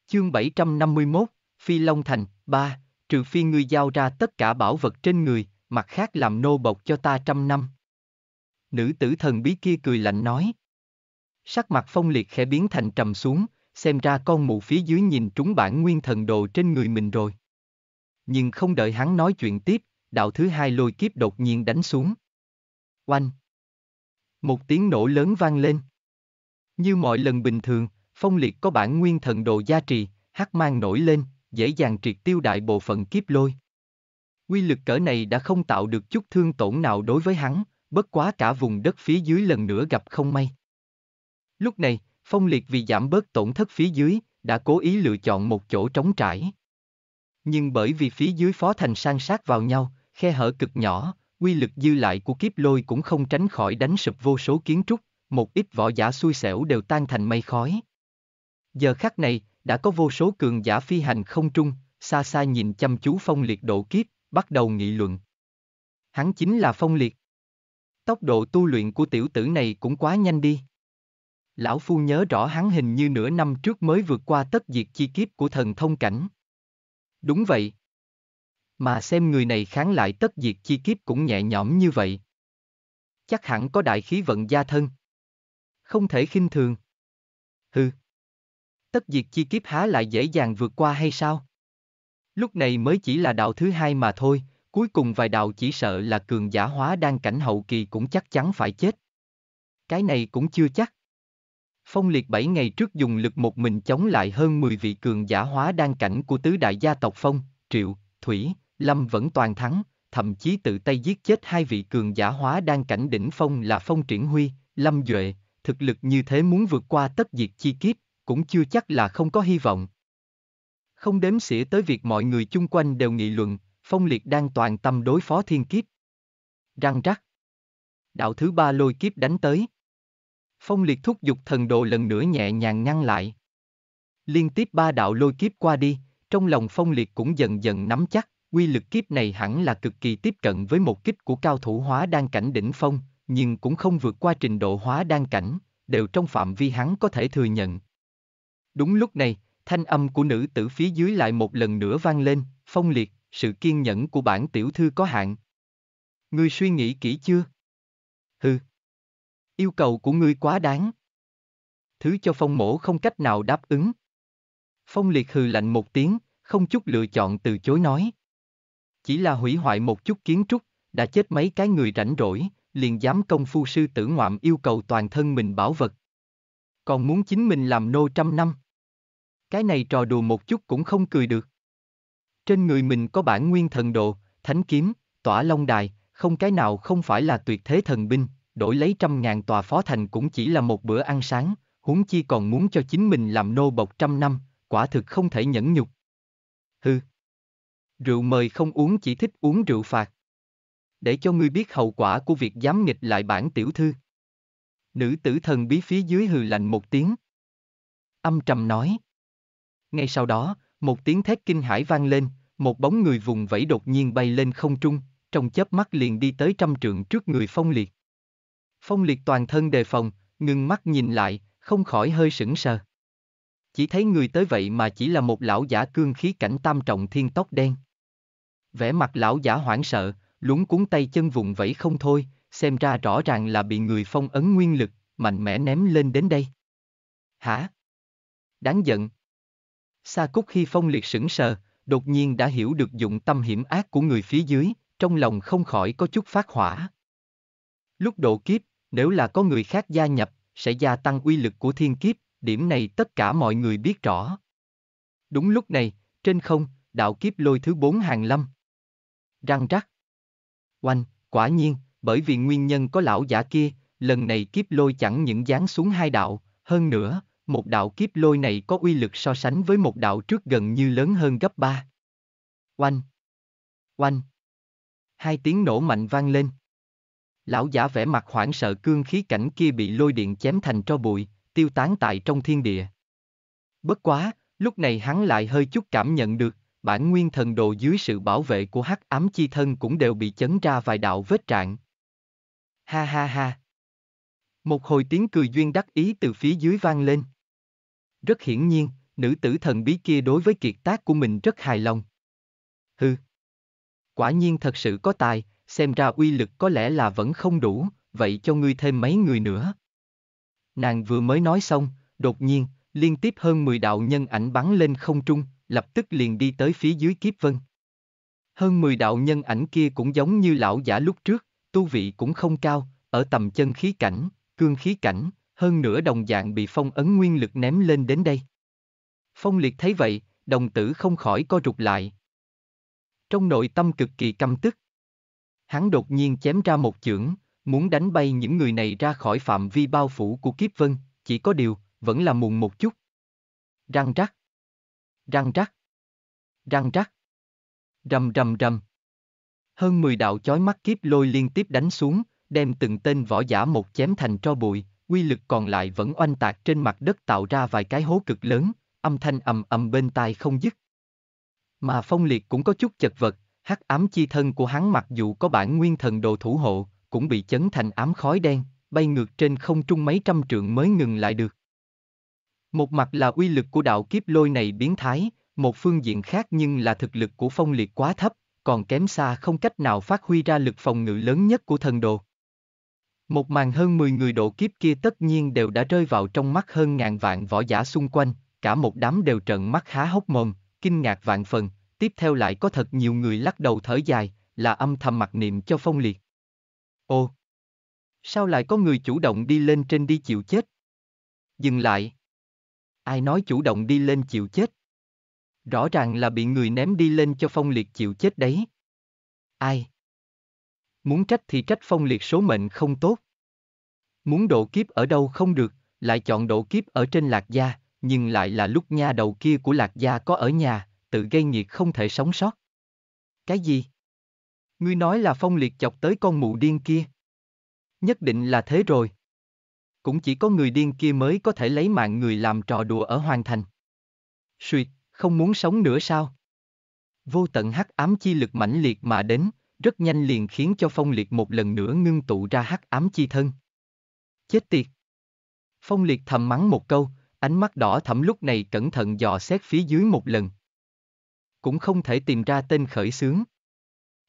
Chương 751, Phi Long Thành, 3 trừ phi ngươi giao ra tất cả bảo vật trên người, mặt khác làm nô bộc cho ta trăm năm. Nữ tử thần bí kia cười lạnh nói. Sắc mặt phong liệt khẽ biến thành trầm xuống, xem ra con mụ phía dưới nhìn trúng bản nguyên thần đồ trên người mình rồi. Nhưng không đợi hắn nói chuyện tiếp, đạo thứ hai lôi kiếp đột nhiên đánh xuống. Oanh! Một tiếng nổ lớn vang lên. Như mọi lần bình thường, phong liệt có bản nguyên thần đồ gia trì, hắc mang nổi lên, dễ dàng triệt tiêu đại bộ phận kiếp lôi. Quy lực cỡ này đã không tạo được chút thương tổn nào đối với hắn, bất quá cả vùng đất phía dưới lần nữa gặp không may. Lúc này, Phong Liệt vì giảm bớt tổn thất phía dưới, đã cố ý lựa chọn một chỗ trống trải. Nhưng bởi vì phía dưới phó thành san sát vào nhau, khe hở cực nhỏ, quy lực dư lại của kiếp lôi cũng không tránh khỏi đánh sụp vô số kiến trúc, một ít võ giả xui xẻo đều tan thành mây khói. Giờ khắc này, đã có vô số cường giả phi hành không trung, xa xa nhìn chăm chú phong liệt độ kiếp, bắt đầu nghị luận. Hắn chính là phong liệt. Tốc độ tu luyện của tiểu tử này cũng quá nhanh đi. Lão Phu nhớ rõ hắn hình như nửa năm trước mới vượt qua tất diệt chi kiếp của thần thông cảnh. Đúng vậy. Mà xem người này kháng lại tất diệt chi kiếp cũng nhẹ nhõm như vậy. Chắc hẳn có đại khí vận gia thân. Không thể khinh thường. Hừ tất diệt chi kiếp há lại dễ dàng vượt qua hay sao? Lúc này mới chỉ là đạo thứ hai mà thôi, cuối cùng vài đạo chỉ sợ là cường giả hóa đang cảnh hậu kỳ cũng chắc chắn phải chết. Cái này cũng chưa chắc. Phong liệt bảy ngày trước dùng lực một mình chống lại hơn 10 vị cường giả hóa đang cảnh của tứ đại gia tộc Phong, Triệu, Thủy, Lâm vẫn toàn thắng, thậm chí tự tay giết chết hai vị cường giả hóa đang cảnh đỉnh Phong là Phong Triển Huy, Lâm Duệ, thực lực như thế muốn vượt qua tất diệt chi kiếp, cũng chưa chắc là không có hy vọng. Không đếm xỉa tới việc mọi người chung quanh đều nghị luận, Phong Liệt đang toàn tâm đối phó thiên kiếp. Răng rắc. Đạo thứ ba lôi kiếp đánh tới. Phong Liệt thúc giục thần đồ lần nữa nhẹ nhàng ngăn lại. Liên tiếp ba đạo lôi kiếp qua đi, trong lòng Phong Liệt cũng dần dần nắm chắc, quy lực kiếp này hẳn là cực kỳ tiếp cận với một kích của cao thủ hóa đang cảnh đỉnh phong, nhưng cũng không vượt qua trình độ hóa đang cảnh, đều trong phạm vi hắn có thể thừa nhận, Đúng lúc này, thanh âm của nữ tử phía dưới lại một lần nữa vang lên, phong liệt, sự kiên nhẫn của bản tiểu thư có hạn. Ngươi suy nghĩ kỹ chưa? Hừ. Yêu cầu của ngươi quá đáng. Thứ cho phong mổ không cách nào đáp ứng. Phong liệt hừ lạnh một tiếng, không chút lựa chọn từ chối nói. Chỉ là hủy hoại một chút kiến trúc, đã chết mấy cái người rảnh rỗi, liền dám công phu sư tử ngoạm yêu cầu toàn thân mình bảo vật. Còn muốn chính mình làm nô trăm năm. Cái này trò đùa một chút cũng không cười được. Trên người mình có bản nguyên thần độ, thánh kiếm, tỏa long đài, không cái nào không phải là tuyệt thế thần binh, đổi lấy trăm ngàn tòa phó thành cũng chỉ là một bữa ăn sáng, huống chi còn muốn cho chính mình làm nô bộc trăm năm, quả thực không thể nhẫn nhục. Hừ. Rượu mời không uống chỉ thích uống rượu phạt. Để cho ngươi biết hậu quả của việc dám nghịch lại bản tiểu thư. Nữ tử thần bí phía dưới hừ lạnh một tiếng. Âm trầm nói. Ngay sau đó, một tiếng thét kinh hãi vang lên, một bóng người vùng vẫy đột nhiên bay lên không trung, trong chớp mắt liền đi tới trăm trượng trước người phong liệt. Phong liệt toàn thân đề phòng, ngừng mắt nhìn lại, không khỏi hơi sững sờ. Chỉ thấy người tới vậy mà chỉ là một lão giả cương khí cảnh tam trọng thiên tóc đen. Vẻ mặt lão giả hoảng sợ, lúng cuốn tay chân vùng vẫy không thôi, xem ra rõ ràng là bị người phong ấn nguyên lực, mạnh mẽ ném lên đến đây. Hả? Đáng giận, Sa Cúc Hy Phong liệt sững sờ, đột nhiên đã hiểu được dụng tâm hiểm ác của người phía dưới, trong lòng không khỏi có chút phát hỏa. Lúc độ kiếp, nếu là có người khác gia nhập, sẽ gia tăng uy lực của thiên kiếp, điểm này tất cả mọi người biết rõ. Đúng lúc này, trên không, đạo kiếp lôi thứ bốn hàng lâm. Răng rắc. Oanh, quả nhiên, bởi vì nguyên nhân có lão giả kia, lần này kiếp lôi chẳng những giáng xuống hai đạo, hơn nữa, một đạo kiếp lôi này có uy lực so sánh với một đạo trước gần như lớn hơn gấp ba. Oanh! Oanh! Hai tiếng nổ mạnh vang lên. Lão giả vẻ mặt hoảng sợ cương khí cảnh kia bị lôi điện chém thành tro bụi, tiêu tán tại trong thiên địa. Bất quá, lúc này hắn lại hơi chút cảm nhận được, bản nguyên thần đồ dưới sự bảo vệ của hắc ám chi thân cũng đều bị chấn ra vài đạo vết trạng. Ha ha ha! Một hồi tiếng cười duyên đắc ý từ phía dưới vang lên. Rất hiển nhiên, nữ tử thần bí kia đối với kiệt tác của mình rất hài lòng. Hừ. Quả nhiên thật sự có tài, xem ra uy lực có lẽ là vẫn không đủ, vậy cho ngươi thêm mấy người nữa. Nàng vừa mới nói xong, đột nhiên, liên tiếp hơn 10 đạo nhân ảnh bắn lên không trung, lập tức liền đi tới phía dưới kiếp vân. Hơn 10 đạo nhân ảnh kia cũng giống như lão giả lúc trước, tu vị cũng không cao, ở tầm chân khí cảnh, cương khí cảnh, hơn nữa đồng dạng bị phong ấn nguyên lực ném lên đến đây. Phong liệt thấy vậy, đồng tử không khỏi co rụt lại. Trong nội tâm cực kỳ căm tức. Hắn đột nhiên chém ra một chưởng, muốn đánh bay những người này ra khỏi phạm vi bao phủ của kiếp vân, chỉ có điều, vẫn là mùng một chút. Răng rắc. Răng rắc. Răng rắc. Rầm rầm rầm. Hơn 10 đạo chói mắt kiếp lôi liên tiếp đánh xuống, đem từng tên võ giả một chém thành tro bụi, quy lực còn lại vẫn oanh tạc trên mặt đất tạo ra vài cái hố cực lớn, âm thanh ầm ầm bên tai không dứt. Mà phong liệt cũng có chút chật vật, hắc ám chi thân của hắn mặc dù có bản nguyên thần đồ thủ hộ, cũng bị chấn thành ám khói đen, bay ngược trên không trung mấy trăm trượng mới ngừng lại được. Một mặt là uy lực của đạo kiếp lôi này biến thái, một phương diện khác nhưng là thực lực của phong liệt quá thấp, còn kém xa không cách nào phát huy ra lực phòng ngự lớn nhất của thần đồ. Một màn hơn 10 người độ kiếp kia tất nhiên đều đã rơi vào trong mắt hơn ngàn vạn võ giả xung quanh, cả một đám đều trợn mắt há hốc mồm, kinh ngạc vạn phần, tiếp theo lại có thật nhiều người lắc đầu thở dài, là âm thầm mặc niệm cho phong liệt. Ô! Sao lại có người chủ động đi lên trên đi chịu chết? Dừng lại! Ai nói chủ động đi lên chịu chết? Rõ ràng là bị người ném đi lên cho phong liệt chịu chết đấy. Ai? Muốn trách thì trách phong liệt số mệnh không tốt. Muốn độ kiếp ở đâu không được, lại chọn độ kiếp ở trên lạc gia, nhưng lại là lúc nha đầu kia của lạc gia có ở nhà, tự gây nhiệt không thể sống sót. Cái gì? Ngươi nói là phong liệt chọc tới con mụ điên kia. Nhất định là thế rồi. Cũng chỉ có người điên kia mới có thể lấy mạng người làm trò đùa ở hoàng thành. suy, không muốn sống nữa sao? Vô tận hắc ám chi lực mãnh liệt mà đến, rất nhanh liền khiến cho phong liệt một lần nữa ngưng tụ ra hắc ám chi thân. Chết tiệt! Phong liệt thầm mắng một câu, ánh mắt đỏ thẫm lúc này cẩn thận dò xét phía dưới một lần. Cũng không thể tìm ra tên khởi sướng.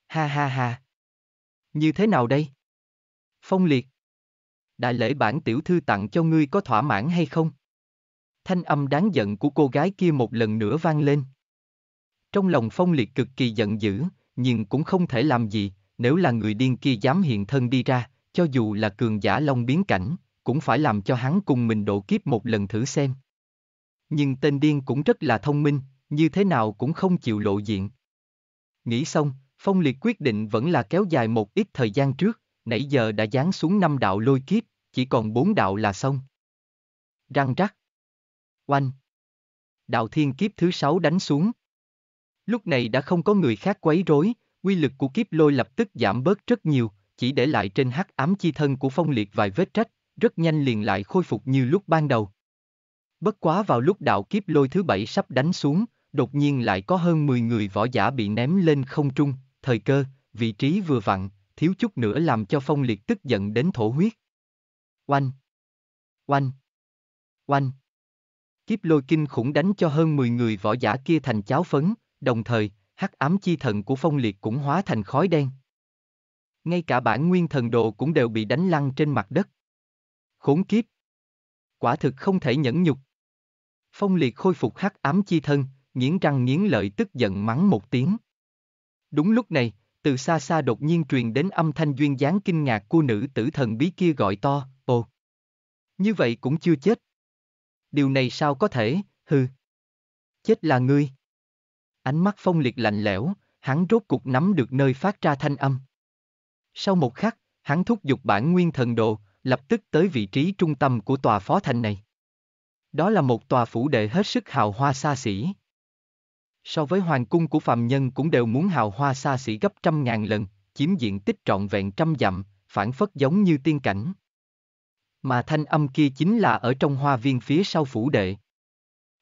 Ha ha ha! Như thế nào đây? Phong liệt! Đại lễ bản tiểu thư tặng cho ngươi có thỏa mãn hay không? Thanh âm đáng giận của cô gái kia một lần nữa vang lên. Trong lòng phong liệt cực kỳ giận dữ, nhưng cũng không thể làm gì, nếu là người điên kia dám hiện thân đi ra, cho dù là cường giả long biến cảnh, cũng phải làm cho hắn cùng mình độ kiếp một lần thử xem. Nhưng tên điên cũng rất là thông minh, như thế nào cũng không chịu lộ diện. Nghĩ xong, Phong Liệt quyết định vẫn là kéo dài một ít thời gian trước, nãy giờ đã dán xuống năm đạo lôi kiếp, chỉ còn bốn đạo là xong. Răng rắc. Oanh. Đạo thiên kiếp thứ sáu đánh xuống, Lúc này đã không có người khác quấy rối, quy lực của kiếp lôi lập tức giảm bớt rất nhiều, chỉ để lại trên hắc ám chi thân của phong liệt vài vết trách, rất nhanh liền lại khôi phục như lúc ban đầu. Bất quá vào lúc đạo kiếp lôi thứ bảy sắp đánh xuống, đột nhiên lại có hơn 10 người võ giả bị ném lên không trung, thời cơ, vị trí vừa vặn, thiếu chút nữa làm cho phong liệt tức giận đến thổ huyết. Oanh! Oanh! Oanh! Kiếp lôi kinh khủng đánh cho hơn 10 người võ giả kia thành cháo phấn, đồng thời, hắc ám chi thần của phong liệt cũng hóa thành khói đen. Ngay cả bản nguyên thần đồ cũng đều bị đánh lăn trên mặt đất. Khốn kiếp! Quả thực không thể nhẫn nhục. Phong liệt khôi phục hắc ám chi thân, nghiến răng nghiến lợi tức giận mắng một tiếng. Đúng lúc này, từ xa xa đột nhiên truyền đến âm thanh duyên dáng kinh ngạc của nữ tử thần bí kia gọi to, ồ. Như vậy cũng chưa chết. Điều này sao có thể, hừ. Chết là ngươi. Ánh mắt phong liệt lạnh lẽo, hắn rốt cục nắm được nơi phát ra thanh âm. Sau một khắc, hắn thúc giục bản nguyên thần độ, lập tức tới vị trí trung tâm của tòa phó thành này. Đó là một tòa phủ đệ hết sức hào hoa xa xỉ. So với hoàng cung của phàm nhân cũng đều muốn hào hoa xa xỉ gấp trăm ngàn lần, chiếm diện tích trọn vẹn trăm dặm, phản phất giống như tiên cảnh. Mà thanh âm kia chính là ở trong hoa viên phía sau phủ đệ.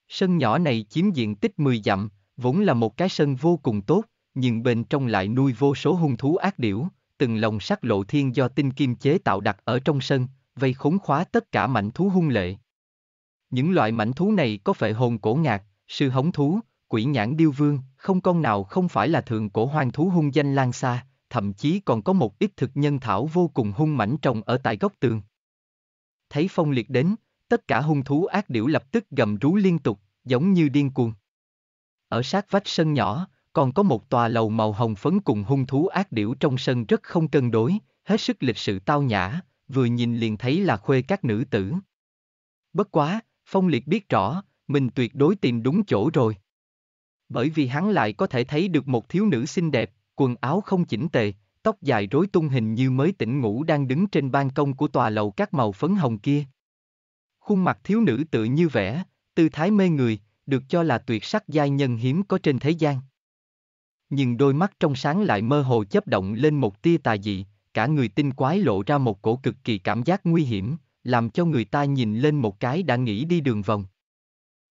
Sân nhỏ này chiếm diện tích 10 dặm, vốn là một cái sân vô cùng tốt, nhưng bên trong lại nuôi vô số hung thú ác điểu, từng lồng sắt lộ thiên do tinh kim chế tạo đặt ở trong sân, vây khốn khóa tất cả mảnh thú hung lệ. Những loại mảnh thú này có phệ hồn cổ ngạc, sư hống thú, quỷ nhãn điêu vương, không con nào không phải là thượng cổ hoang thú hung danh lan xa, thậm chí còn có một ít thực nhân thảo vô cùng hung mảnh trồng ở tại góc tường. Thấy phong liệt đến, tất cả hung thú ác điểu lập tức gầm rú liên tục, giống như điên cuồng. Ở sát vách sân nhỏ, còn có một tòa lầu màu hồng phấn cùng hung thú ác điểu trong sân rất không cân đối, hết sức lịch sự tao nhã, vừa nhìn liền thấy là khuê các nữ tử. Bất quá, Phong Liệt biết rõ, mình tuyệt đối tìm đúng chỗ rồi. Bởi vì hắn lại có thể thấy được một thiếu nữ xinh đẹp, quần áo không chỉnh tề, tóc dài rối tung hình như mới tỉnh ngủ đang đứng trên ban công của tòa lầu các màu phấn hồng kia. Khuôn mặt thiếu nữ tự như vẽ, tư thái mê người, được cho là tuyệt sắc giai nhân hiếm có trên thế gian. Nhưng đôi mắt trong sáng lại mơ hồ chấp động lên một tia tà dị, cả người tinh quái lộ ra một cổ cực kỳ cảm giác nguy hiểm, làm cho người ta nhìn lên một cái đã nghĩ đi đường vòng.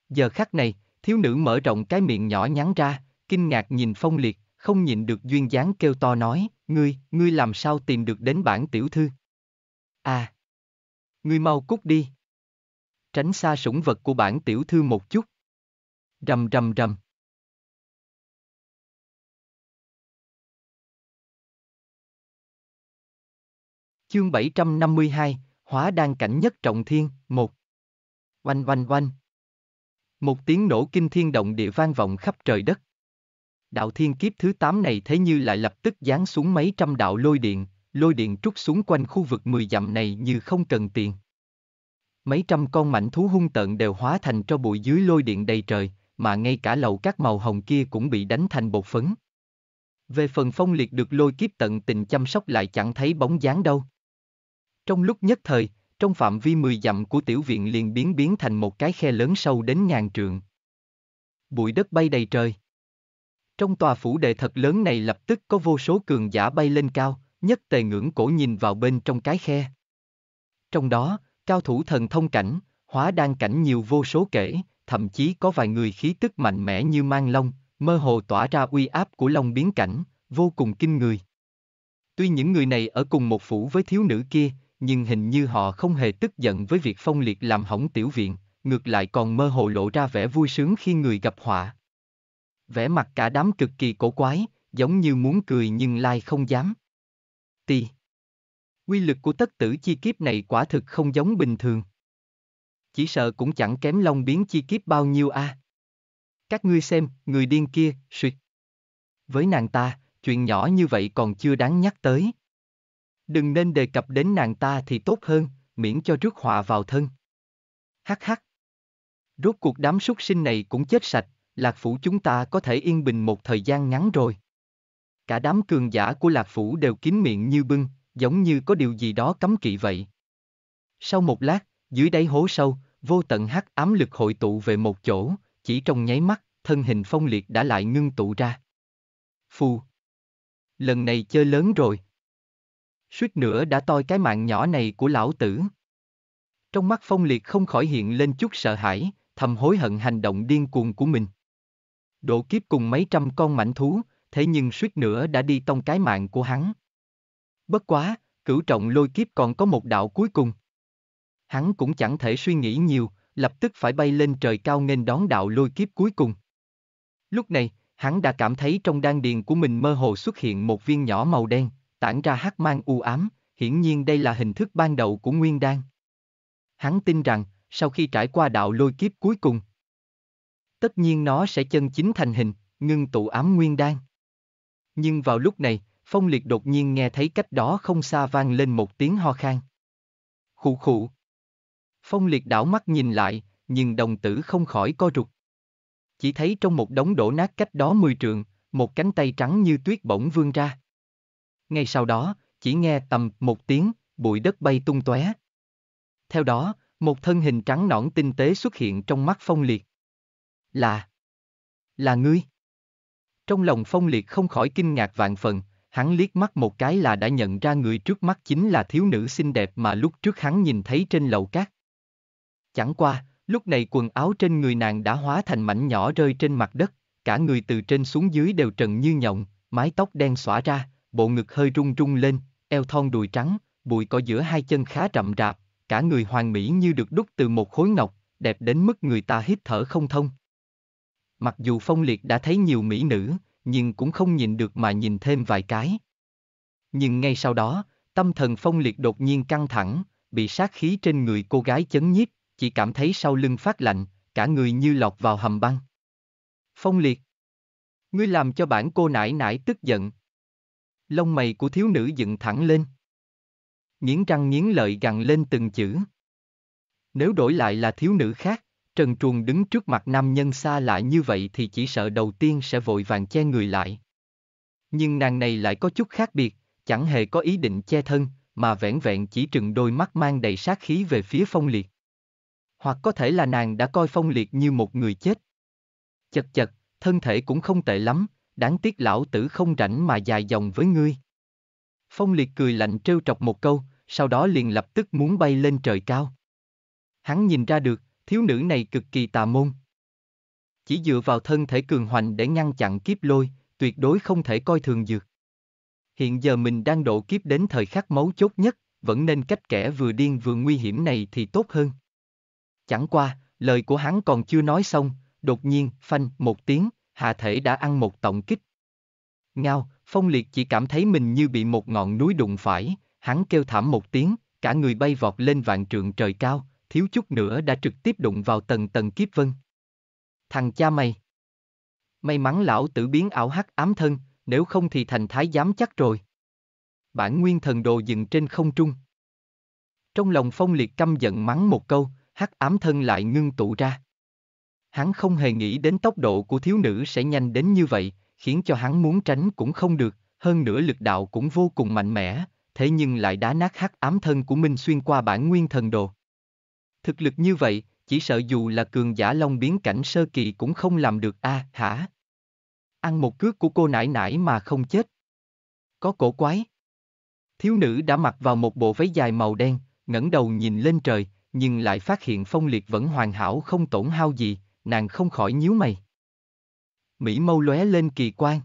Giờ khắc này, thiếu nữ mở rộng cái miệng nhỏ nhắn ra, kinh ngạc nhìn phong liệt, không nhìn được duyên dáng kêu to nói, ngươi, ngươi làm sao tìm được đến bản tiểu thư. À, ngươi mau cút đi. Tránh xa sủng vật của bản tiểu thư một chút. Rầm rầm rầm. Chương 752, Hóa đang cảnh nhất trọng thiên, 1 Oanh oanh oanh Một tiếng nổ kinh thiên động địa vang vọng khắp trời đất. Đạo thiên kiếp thứ 8 này thế như lại lập tức giáng xuống mấy trăm đạo lôi điện, lôi điện trút xuống quanh khu vực 10 dặm này như không cần tiền. Mấy trăm con mảnh thú hung tợn đều hóa thành cho bụi dưới lôi điện đầy trời, mà ngay cả lầu các màu hồng kia cũng bị đánh thành bột phấn. Về phần phong liệt được lôi kiếp tận tình chăm sóc lại chẳng thấy bóng dáng đâu. Trong lúc nhất thời, trong phạm vi 10 dặm của tiểu viện liền biến biến thành một cái khe lớn sâu đến ngàn trượng. Bụi đất bay đầy trời. Trong tòa phủ đệ thật lớn này lập tức có vô số cường giả bay lên cao, nhất tề ngưỡng cổ nhìn vào bên trong cái khe. Trong đó, cao thủ thần thông cảnh, hóa đan cảnh nhiều vô số kể, thậm chí có vài người khí tức mạnh mẽ như mang long, mơ hồ tỏa ra uy áp của long biến cảnh, vô cùng kinh người. Tuy những người này ở cùng một phủ với thiếu nữ kia, nhưng hình như họ không hề tức giận với việc phong liệt làm hỏng tiểu viện, ngược lại còn mơ hồ lộ ra vẻ vui sướng khi người gặp họa. Vẻ mặt cả đám cực kỳ cổ quái, giống như muốn cười nhưng lai không dám. Tì. Quy lực của tất tử chi kiếp này quả thực không giống bình thường chỉ sợ cũng chẳng kém long biến chi kiếp bao nhiêu a. À. Các ngươi xem, người điên kia, suyệt. Với nàng ta, chuyện nhỏ như vậy còn chưa đáng nhắc tới. Đừng nên đề cập đến nàng ta thì tốt hơn, miễn cho rước họa vào thân. Hắc hắc. Rốt cuộc đám súc sinh này cũng chết sạch, lạc phủ chúng ta có thể yên bình một thời gian ngắn rồi. Cả đám cường giả của lạc phủ đều kín miệng như bưng, giống như có điều gì đó cấm kỵ vậy. Sau một lát, dưới đáy hố sâu, vô tận hắc ám lực hội tụ về một chỗ, chỉ trong nháy mắt, thân hình phong liệt đã lại ngưng tụ ra. Phù! Lần này chơi lớn rồi. Suýt nữa đã toi cái mạng nhỏ này của lão tử. Trong mắt phong liệt không khỏi hiện lên chút sợ hãi, thầm hối hận hành động điên cuồng của mình. Độ kiếp cùng mấy trăm con mảnh thú, thế nhưng suýt nữa đã đi tông cái mạng của hắn. Bất quá, cửu trọng lôi kiếp còn có một đạo cuối cùng hắn cũng chẳng thể suy nghĩ nhiều, lập tức phải bay lên trời cao nên đón đạo lôi kiếp cuối cùng. Lúc này, hắn đã cảm thấy trong đan điền của mình mơ hồ xuất hiện một viên nhỏ màu đen, tản ra hắc mang u ám, hiển nhiên đây là hình thức ban đầu của nguyên đan. Hắn tin rằng, sau khi trải qua đạo lôi kiếp cuối cùng, tất nhiên nó sẽ chân chính thành hình, ngưng tụ ám nguyên đan. Nhưng vào lúc này, Phong Liệt đột nhiên nghe thấy cách đó không xa vang lên một tiếng ho khan. Khụ khụ, Phong liệt đảo mắt nhìn lại, nhưng đồng tử không khỏi co rụt. Chỉ thấy trong một đống đổ nát cách đó mười trường, một cánh tay trắng như tuyết bỗng vươn ra. Ngay sau đó, chỉ nghe tầm một tiếng, bụi đất bay tung tóe. Theo đó, một thân hình trắng nõn tinh tế xuất hiện trong mắt phong liệt. Là... là ngươi. Trong lòng phong liệt không khỏi kinh ngạc vạn phần, hắn liếc mắt một cái là đã nhận ra người trước mắt chính là thiếu nữ xinh đẹp mà lúc trước hắn nhìn thấy trên lầu cát. Chẳng qua, lúc này quần áo trên người nàng đã hóa thành mảnh nhỏ rơi trên mặt đất, cả người từ trên xuống dưới đều trần như nhộng, mái tóc đen xõa ra, bộ ngực hơi rung rung lên, eo thon đùi trắng, bụi cỏ giữa hai chân khá rậm rạp, cả người hoàng mỹ như được đúc từ một khối ngọc, đẹp đến mức người ta hít thở không thông. Mặc dù Phong Liệt đã thấy nhiều mỹ nữ, nhưng cũng không nhìn được mà nhìn thêm vài cái. Nhưng ngay sau đó, tâm thần Phong Liệt đột nhiên căng thẳng, bị sát khí trên người cô gái chấn nhiếp, chỉ cảm thấy sau lưng phát lạnh, cả người như lọt vào hầm băng. Phong liệt. Ngươi làm cho bản cô nải nải tức giận. Lông mày của thiếu nữ dựng thẳng lên. Nghiến răng nghiến lợi gằn lên từng chữ. Nếu đổi lại là thiếu nữ khác, trần truồng đứng trước mặt nam nhân xa lạ như vậy thì chỉ sợ đầu tiên sẽ vội vàng che người lại. Nhưng nàng này lại có chút khác biệt, chẳng hề có ý định che thân, mà vẻn vẹn chỉ trừng đôi mắt mang đầy sát khí về phía phong liệt hoặc có thể là nàng đã coi phong liệt như một người chết. Chật chật, thân thể cũng không tệ lắm, đáng tiếc lão tử không rảnh mà dài dòng với ngươi. Phong liệt cười lạnh trêu trọc một câu, sau đó liền lập tức muốn bay lên trời cao. Hắn nhìn ra được, thiếu nữ này cực kỳ tà môn. Chỉ dựa vào thân thể cường hoành để ngăn chặn kiếp lôi, tuyệt đối không thể coi thường dược. Hiện giờ mình đang độ kiếp đến thời khắc máu chốt nhất, vẫn nên cách kẻ vừa điên vừa nguy hiểm này thì tốt hơn. Chẳng qua, lời của hắn còn chưa nói xong, đột nhiên, phanh, một tiếng, hạ thể đã ăn một tổng kích. Ngao, phong liệt chỉ cảm thấy mình như bị một ngọn núi đụng phải, hắn kêu thảm một tiếng, cả người bay vọt lên vạn trượng trời cao, thiếu chút nữa đã trực tiếp đụng vào tầng tầng kiếp vân. Thằng cha mày! May mắn lão tử biến ảo hắc ám thân, nếu không thì thành thái giám chắc rồi. Bản nguyên thần đồ dừng trên không trung. Trong lòng phong liệt căm giận mắng một câu, hắc ám thân lại ngưng tụ ra. Hắn không hề nghĩ đến tốc độ của thiếu nữ sẽ nhanh đến như vậy, khiến cho hắn muốn tránh cũng không được, hơn nữa lực đạo cũng vô cùng mạnh mẽ, thế nhưng lại đá nát hắc ám thân của Minh xuyên qua bản nguyên thần đồ. Thực lực như vậy, chỉ sợ dù là cường giả long biến cảnh sơ kỳ cũng không làm được a à, hả? Ăn một cước của cô nải nải mà không chết. Có cổ quái. Thiếu nữ đã mặc vào một bộ váy dài màu đen, ngẩng đầu nhìn lên trời, nhưng lại phát hiện phong liệt vẫn hoàn hảo không tổn hao gì, nàng không khỏi nhíu mày. Mỹ mâu lóe lên kỳ quan.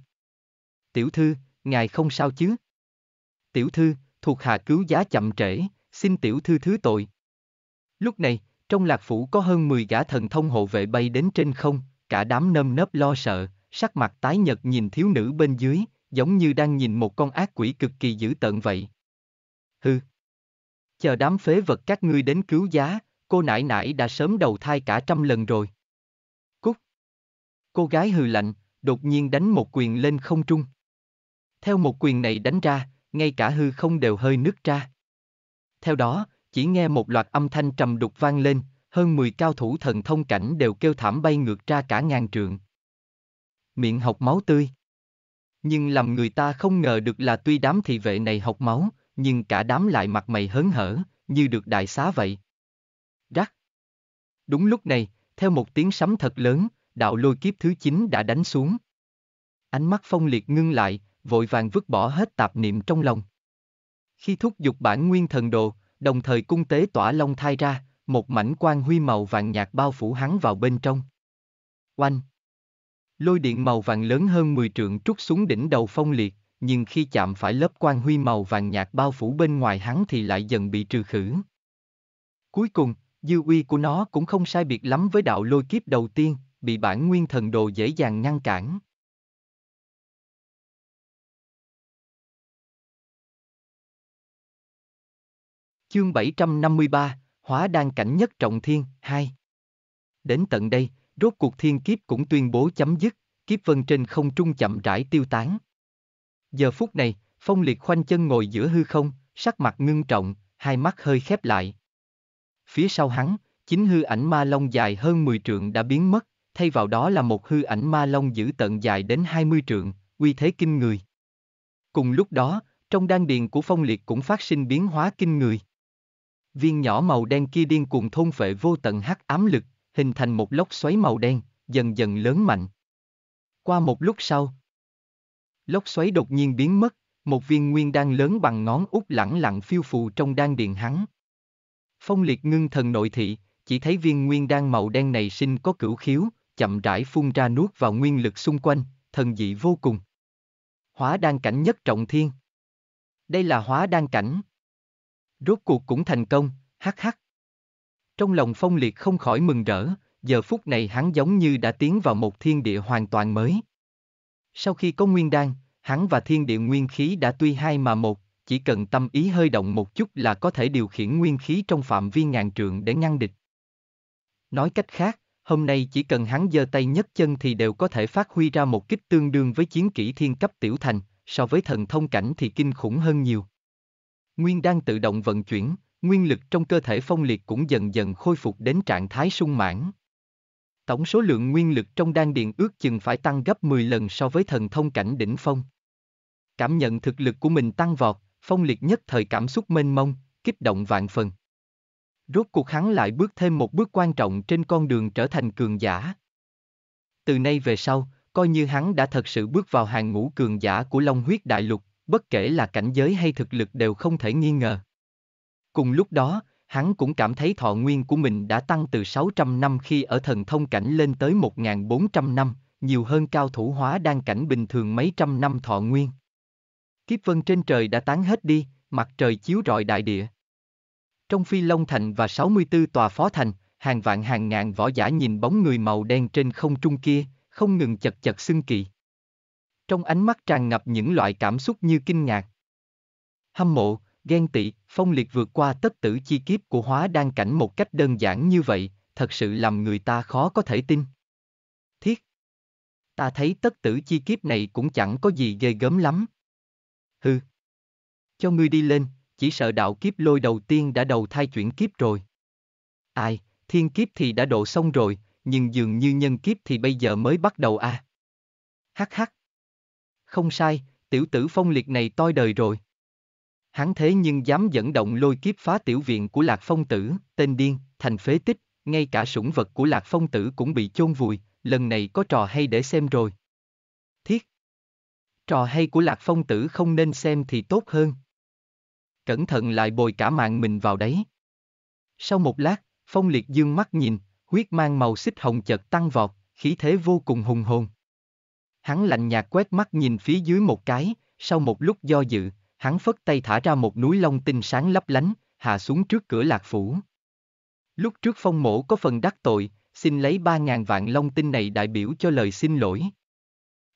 Tiểu thư, ngài không sao chứ? Tiểu thư, thuộc hạ cứu giá chậm trễ, xin tiểu thư thứ tội. Lúc này, trong lạc phủ có hơn 10 gã thần thông hộ vệ bay đến trên không, cả đám nâm nấp lo sợ, sắc mặt tái nhật nhìn thiếu nữ bên dưới, giống như đang nhìn một con ác quỷ cực kỳ dữ tợn vậy. Hừ, chờ đám phế vật các ngươi đến cứu giá, cô nãi nãi đã sớm đầu thai cả trăm lần rồi. Cúc. Cô gái hừ lạnh, đột nhiên đánh một quyền lên không trung. Theo một quyền này đánh ra, ngay cả hư không đều hơi nứt ra. Theo đó, chỉ nghe một loạt âm thanh trầm đục vang lên, hơn 10 cao thủ thần thông cảnh đều kêu thảm bay ngược ra cả ngàn trượng. Miệng học máu tươi. Nhưng làm người ta không ngờ được là tuy đám thị vệ này học máu, nhưng cả đám lại mặt mày hớn hở, như được đại xá vậy. Rắc. Đúng lúc này, theo một tiếng sấm thật lớn, đạo lôi kiếp thứ 9 đã đánh xuống. Ánh mắt phong liệt ngưng lại, vội vàng vứt bỏ hết tạp niệm trong lòng. Khi thúc giục bản nguyên thần đồ, đồng thời cung tế tỏa long thai ra, một mảnh quan huy màu vàng nhạt bao phủ hắn vào bên trong. Oanh! Lôi điện màu vàng lớn hơn 10 trượng trút xuống đỉnh đầu phong liệt, nhưng khi chạm phải lớp quan huy màu vàng nhạt bao phủ bên ngoài hắn thì lại dần bị trừ khử. Cuối cùng, dư uy của nó cũng không sai biệt lắm với đạo lôi kiếp đầu tiên, bị bản nguyên thần đồ dễ dàng ngăn cản. Chương 753, Hóa Đan Cảnh Nhất Trọng Thiên, 2 Đến tận đây, rốt cuộc thiên kiếp cũng tuyên bố chấm dứt, kiếp vân trên không trung chậm rãi tiêu tán. Giờ phút này, Phong Liệt khoanh chân ngồi giữa hư không, sắc mặt ngưng trọng, hai mắt hơi khép lại. Phía sau hắn, chính hư ảnh ma long dài hơn 10 trượng đã biến mất, thay vào đó là một hư ảnh ma long giữ tận dài đến 20 trượng, uy thế kinh người. Cùng lúc đó, trong đan điền của Phong Liệt cũng phát sinh biến hóa kinh người. Viên nhỏ màu đen kia điên cuồng thôn phệ vô tận hắc ám lực, hình thành một lốc xoáy màu đen, dần dần lớn mạnh. Qua một lúc sau, lốc xoáy đột nhiên biến mất, một viên nguyên đan lớn bằng ngón út lẳng lặng phiêu phù trong đan điện hắn. Phong liệt ngưng thần nội thị, chỉ thấy viên nguyên đan màu đen này sinh có cửu khiếu, chậm rãi phun ra nuốt vào nguyên lực xung quanh, thần dị vô cùng. Hóa đan cảnh nhất trọng thiên. Đây là hóa đan cảnh. Rốt cuộc cũng thành công, hắc hắc. Trong lòng phong liệt không khỏi mừng rỡ, giờ phút này hắn giống như đã tiến vào một thiên địa hoàn toàn mới. Sau khi có nguyên đan, hắn và thiên địa nguyên khí đã tuy hai mà một, chỉ cần tâm ý hơi động một chút là có thể điều khiển nguyên khí trong phạm vi ngàn trượng để ngăn địch. Nói cách khác, hôm nay chỉ cần hắn giơ tay nhấc chân thì đều có thể phát huy ra một kích tương đương với chiến kỹ thiên cấp tiểu thành, so với thần thông cảnh thì kinh khủng hơn nhiều. Nguyên đan tự động vận chuyển, nguyên lực trong cơ thể phong liệt cũng dần dần khôi phục đến trạng thái sung mãn tổng số lượng nguyên lực trong đan điền ước chừng phải tăng gấp 10 lần so với thần thông cảnh đỉnh phong. Cảm nhận thực lực của mình tăng vọt, phong liệt nhất thời cảm xúc mênh mông, kích động vạn phần. Rốt cuộc hắn lại bước thêm một bước quan trọng trên con đường trở thành cường giả. Từ nay về sau, coi như hắn đã thật sự bước vào hàng ngũ cường giả của Long huyết đại lục, bất kể là cảnh giới hay thực lực đều không thể nghi ngờ. Cùng lúc đó, hắn cũng cảm thấy thọ nguyên của mình đã tăng từ 600 năm khi ở thần thông cảnh lên tới 1.400 năm, nhiều hơn cao thủ hóa đang cảnh bình thường mấy trăm năm thọ nguyên. Kiếp vân trên trời đã tán hết đi, mặt trời chiếu rọi đại địa. Trong phi Long Thành và 64 tòa phó thành, hàng vạn hàng ngàn võ giả nhìn bóng người màu đen trên không trung kia, không ngừng chật chật xưng kỳ. Trong ánh mắt tràn ngập những loại cảm xúc như kinh ngạc, hâm mộ, ghen tị, phong liệt vượt qua tất tử chi kiếp của hóa đan cảnh một cách đơn giản như vậy, thật sự làm người ta khó có thể tin. Thiết! Ta thấy tất tử chi kiếp này cũng chẳng có gì ghê gớm lắm. Hừ! Cho ngươi đi lên, chỉ sợ đạo kiếp lôi đầu tiên đã đầu thai chuyển kiếp rồi. Ai, thiên kiếp thì đã độ xong rồi, nhưng dường như nhân kiếp thì bây giờ mới bắt đầu à. Hắc hắc! Không sai, tiểu tử phong liệt này toi đời rồi hắn thế nhưng dám dẫn động lôi kiếp phá tiểu viện của Lạc Phong Tử, tên điên, thành phế tích, ngay cả sủng vật của Lạc Phong Tử cũng bị chôn vùi, lần này có trò hay để xem rồi. Thiết! Trò hay của Lạc Phong Tử không nên xem thì tốt hơn. Cẩn thận lại bồi cả mạng mình vào đấy. Sau một lát, Phong Liệt dương mắt nhìn, huyết mang màu xích hồng chợt tăng vọt, khí thế vô cùng hùng hồn. Hắn lạnh nhạt quét mắt nhìn phía dưới một cái, sau một lúc do dự, hắn phất tay thả ra một núi lông tinh sáng lấp lánh, hạ xuống trước cửa lạc phủ. Lúc trước phong mổ có phần đắc tội, xin lấy ba ngàn vạn long tinh này đại biểu cho lời xin lỗi.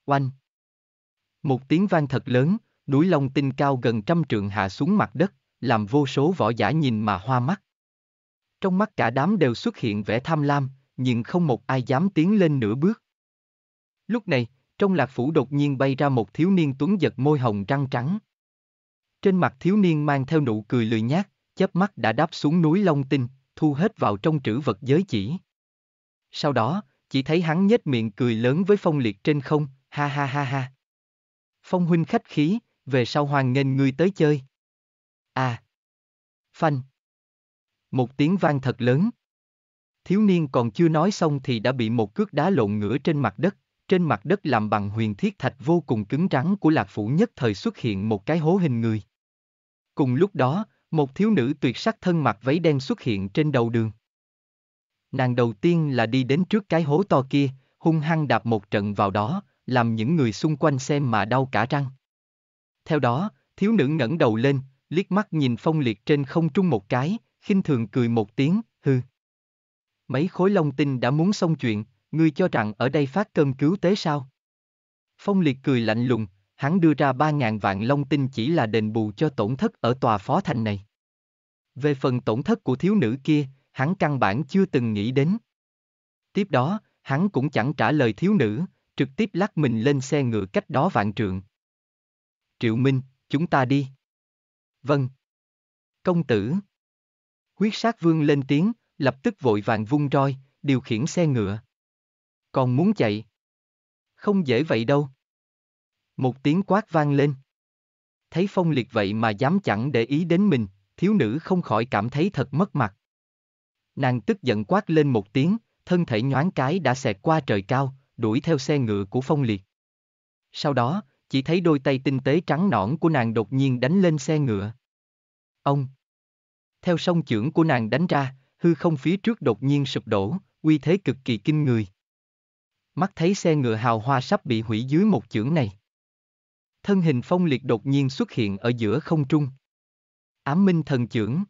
Oanh! Một tiếng vang thật lớn, núi long tinh cao gần trăm trượng hạ xuống mặt đất, làm vô số võ giả nhìn mà hoa mắt. Trong mắt cả đám đều xuất hiện vẻ tham lam, nhưng không một ai dám tiến lên nửa bước. Lúc này, trong lạc phủ đột nhiên bay ra một thiếu niên tuấn giật môi hồng răng trắng. Trên mặt thiếu niên mang theo nụ cười lười nhác, chớp mắt đã đáp xuống núi Long Tinh, thu hết vào trong trữ vật giới chỉ. Sau đó, chỉ thấy hắn nhếch miệng cười lớn với phong liệt trên không, ha ha ha ha. Phong huynh khách khí, về sau hoàng nghênh ngươi tới chơi. À! Phanh! Một tiếng vang thật lớn. Thiếu niên còn chưa nói xong thì đã bị một cước đá lộn ngửa trên mặt đất, trên mặt đất làm bằng huyền thiết thạch vô cùng cứng rắn của lạc phủ nhất thời xuất hiện một cái hố hình người. Cùng lúc đó, một thiếu nữ tuyệt sắc thân mặc váy đen xuất hiện trên đầu đường. Nàng đầu tiên là đi đến trước cái hố to kia, hung hăng đạp một trận vào đó, làm những người xung quanh xem mà đau cả răng. Theo đó, thiếu nữ ngẩng đầu lên, liếc mắt nhìn phong liệt trên không trung một cái, khinh thường cười một tiếng, hư. Mấy khối long tinh đã muốn xong chuyện, ngươi cho rằng ở đây phát cơm cứu tế sao? Phong liệt cười lạnh lùng, hắn đưa ra 3.000 vạn long tinh chỉ là đền bù cho tổn thất ở tòa phó thành này. Về phần tổn thất của thiếu nữ kia, hắn căn bản chưa từng nghĩ đến. Tiếp đó, hắn cũng chẳng trả lời thiếu nữ, trực tiếp lắc mình lên xe ngựa cách đó vạn trượng. Triệu Minh, chúng ta đi. Vâng. Công tử. Huyết sát vương lên tiếng, lập tức vội vàng vung roi, điều khiển xe ngựa. Còn muốn chạy? Không dễ vậy đâu. Một tiếng quát vang lên. Thấy phong liệt vậy mà dám chẳng để ý đến mình, thiếu nữ không khỏi cảm thấy thật mất mặt. Nàng tức giận quát lên một tiếng, thân thể nhoáng cái đã xẹt qua trời cao, đuổi theo xe ngựa của phong liệt. Sau đó, chỉ thấy đôi tay tinh tế trắng nõn của nàng đột nhiên đánh lên xe ngựa. Ông! Theo song chưởng của nàng đánh ra, hư không phía trước đột nhiên sụp đổ, uy thế cực kỳ kinh người. Mắt thấy xe ngựa hào hoa sắp bị hủy dưới một chưởng này thân hình phong liệt đột nhiên xuất hiện ở giữa không trung. Ám minh thần chưởng.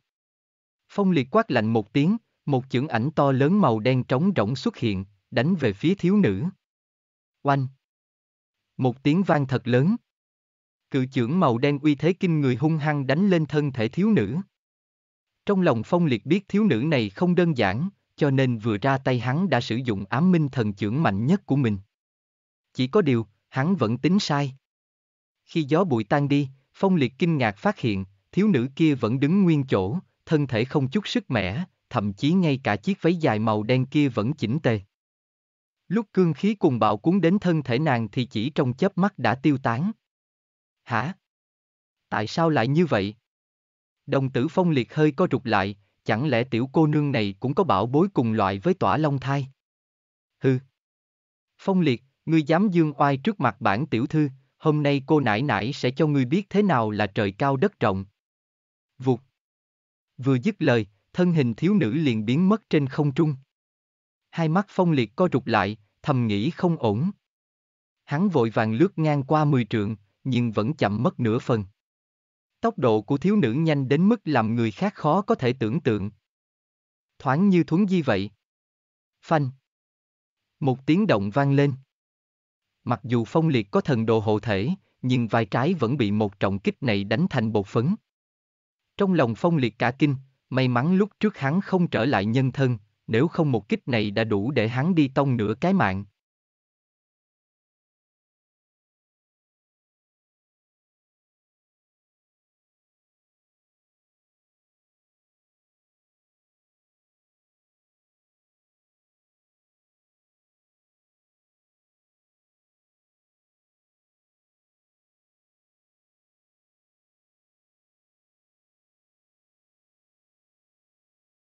Phong liệt quát lạnh một tiếng, một chưởng ảnh to lớn màu đen trống rỗng xuất hiện, đánh về phía thiếu nữ. Oanh! Một tiếng vang thật lớn. Cự trưởng màu đen uy thế kinh người hung hăng đánh lên thân thể thiếu nữ. Trong lòng phong liệt biết thiếu nữ này không đơn giản, cho nên vừa ra tay hắn đã sử dụng ám minh thần trưởng mạnh nhất của mình. Chỉ có điều, hắn vẫn tính sai. Khi gió bụi tan đi, Phong Liệt kinh ngạc phát hiện, thiếu nữ kia vẫn đứng nguyên chỗ, thân thể không chút sức mẻ, thậm chí ngay cả chiếc váy dài màu đen kia vẫn chỉnh tề. Lúc cương khí cùng bạo cuốn đến thân thể nàng thì chỉ trong chớp mắt đã tiêu tán. Hả? Tại sao lại như vậy? Đồng tử phong liệt hơi co rụt lại, chẳng lẽ tiểu cô nương này cũng có bảo bối cùng loại với tỏa long thai? Hừ. Phong liệt, ngươi dám dương oai trước mặt bản tiểu thư, hôm nay cô nải nải sẽ cho ngươi biết thế nào là trời cao đất rộng. Vụt. Vừa dứt lời, thân hình thiếu nữ liền biến mất trên không trung. Hai mắt phong liệt co rụt lại, thầm nghĩ không ổn. Hắn vội vàng lướt ngang qua mười trượng, nhưng vẫn chậm mất nửa phần. Tốc độ của thiếu nữ nhanh đến mức làm người khác khó có thể tưởng tượng. Thoáng như thuấn di vậy. Phanh. Một tiếng động vang lên. Mặc dù phong liệt có thần đồ hộ thể, nhưng vai trái vẫn bị một trọng kích này đánh thành bột phấn. Trong lòng phong liệt cả kinh, may mắn lúc trước hắn không trở lại nhân thân, nếu không một kích này đã đủ để hắn đi tông nửa cái mạng.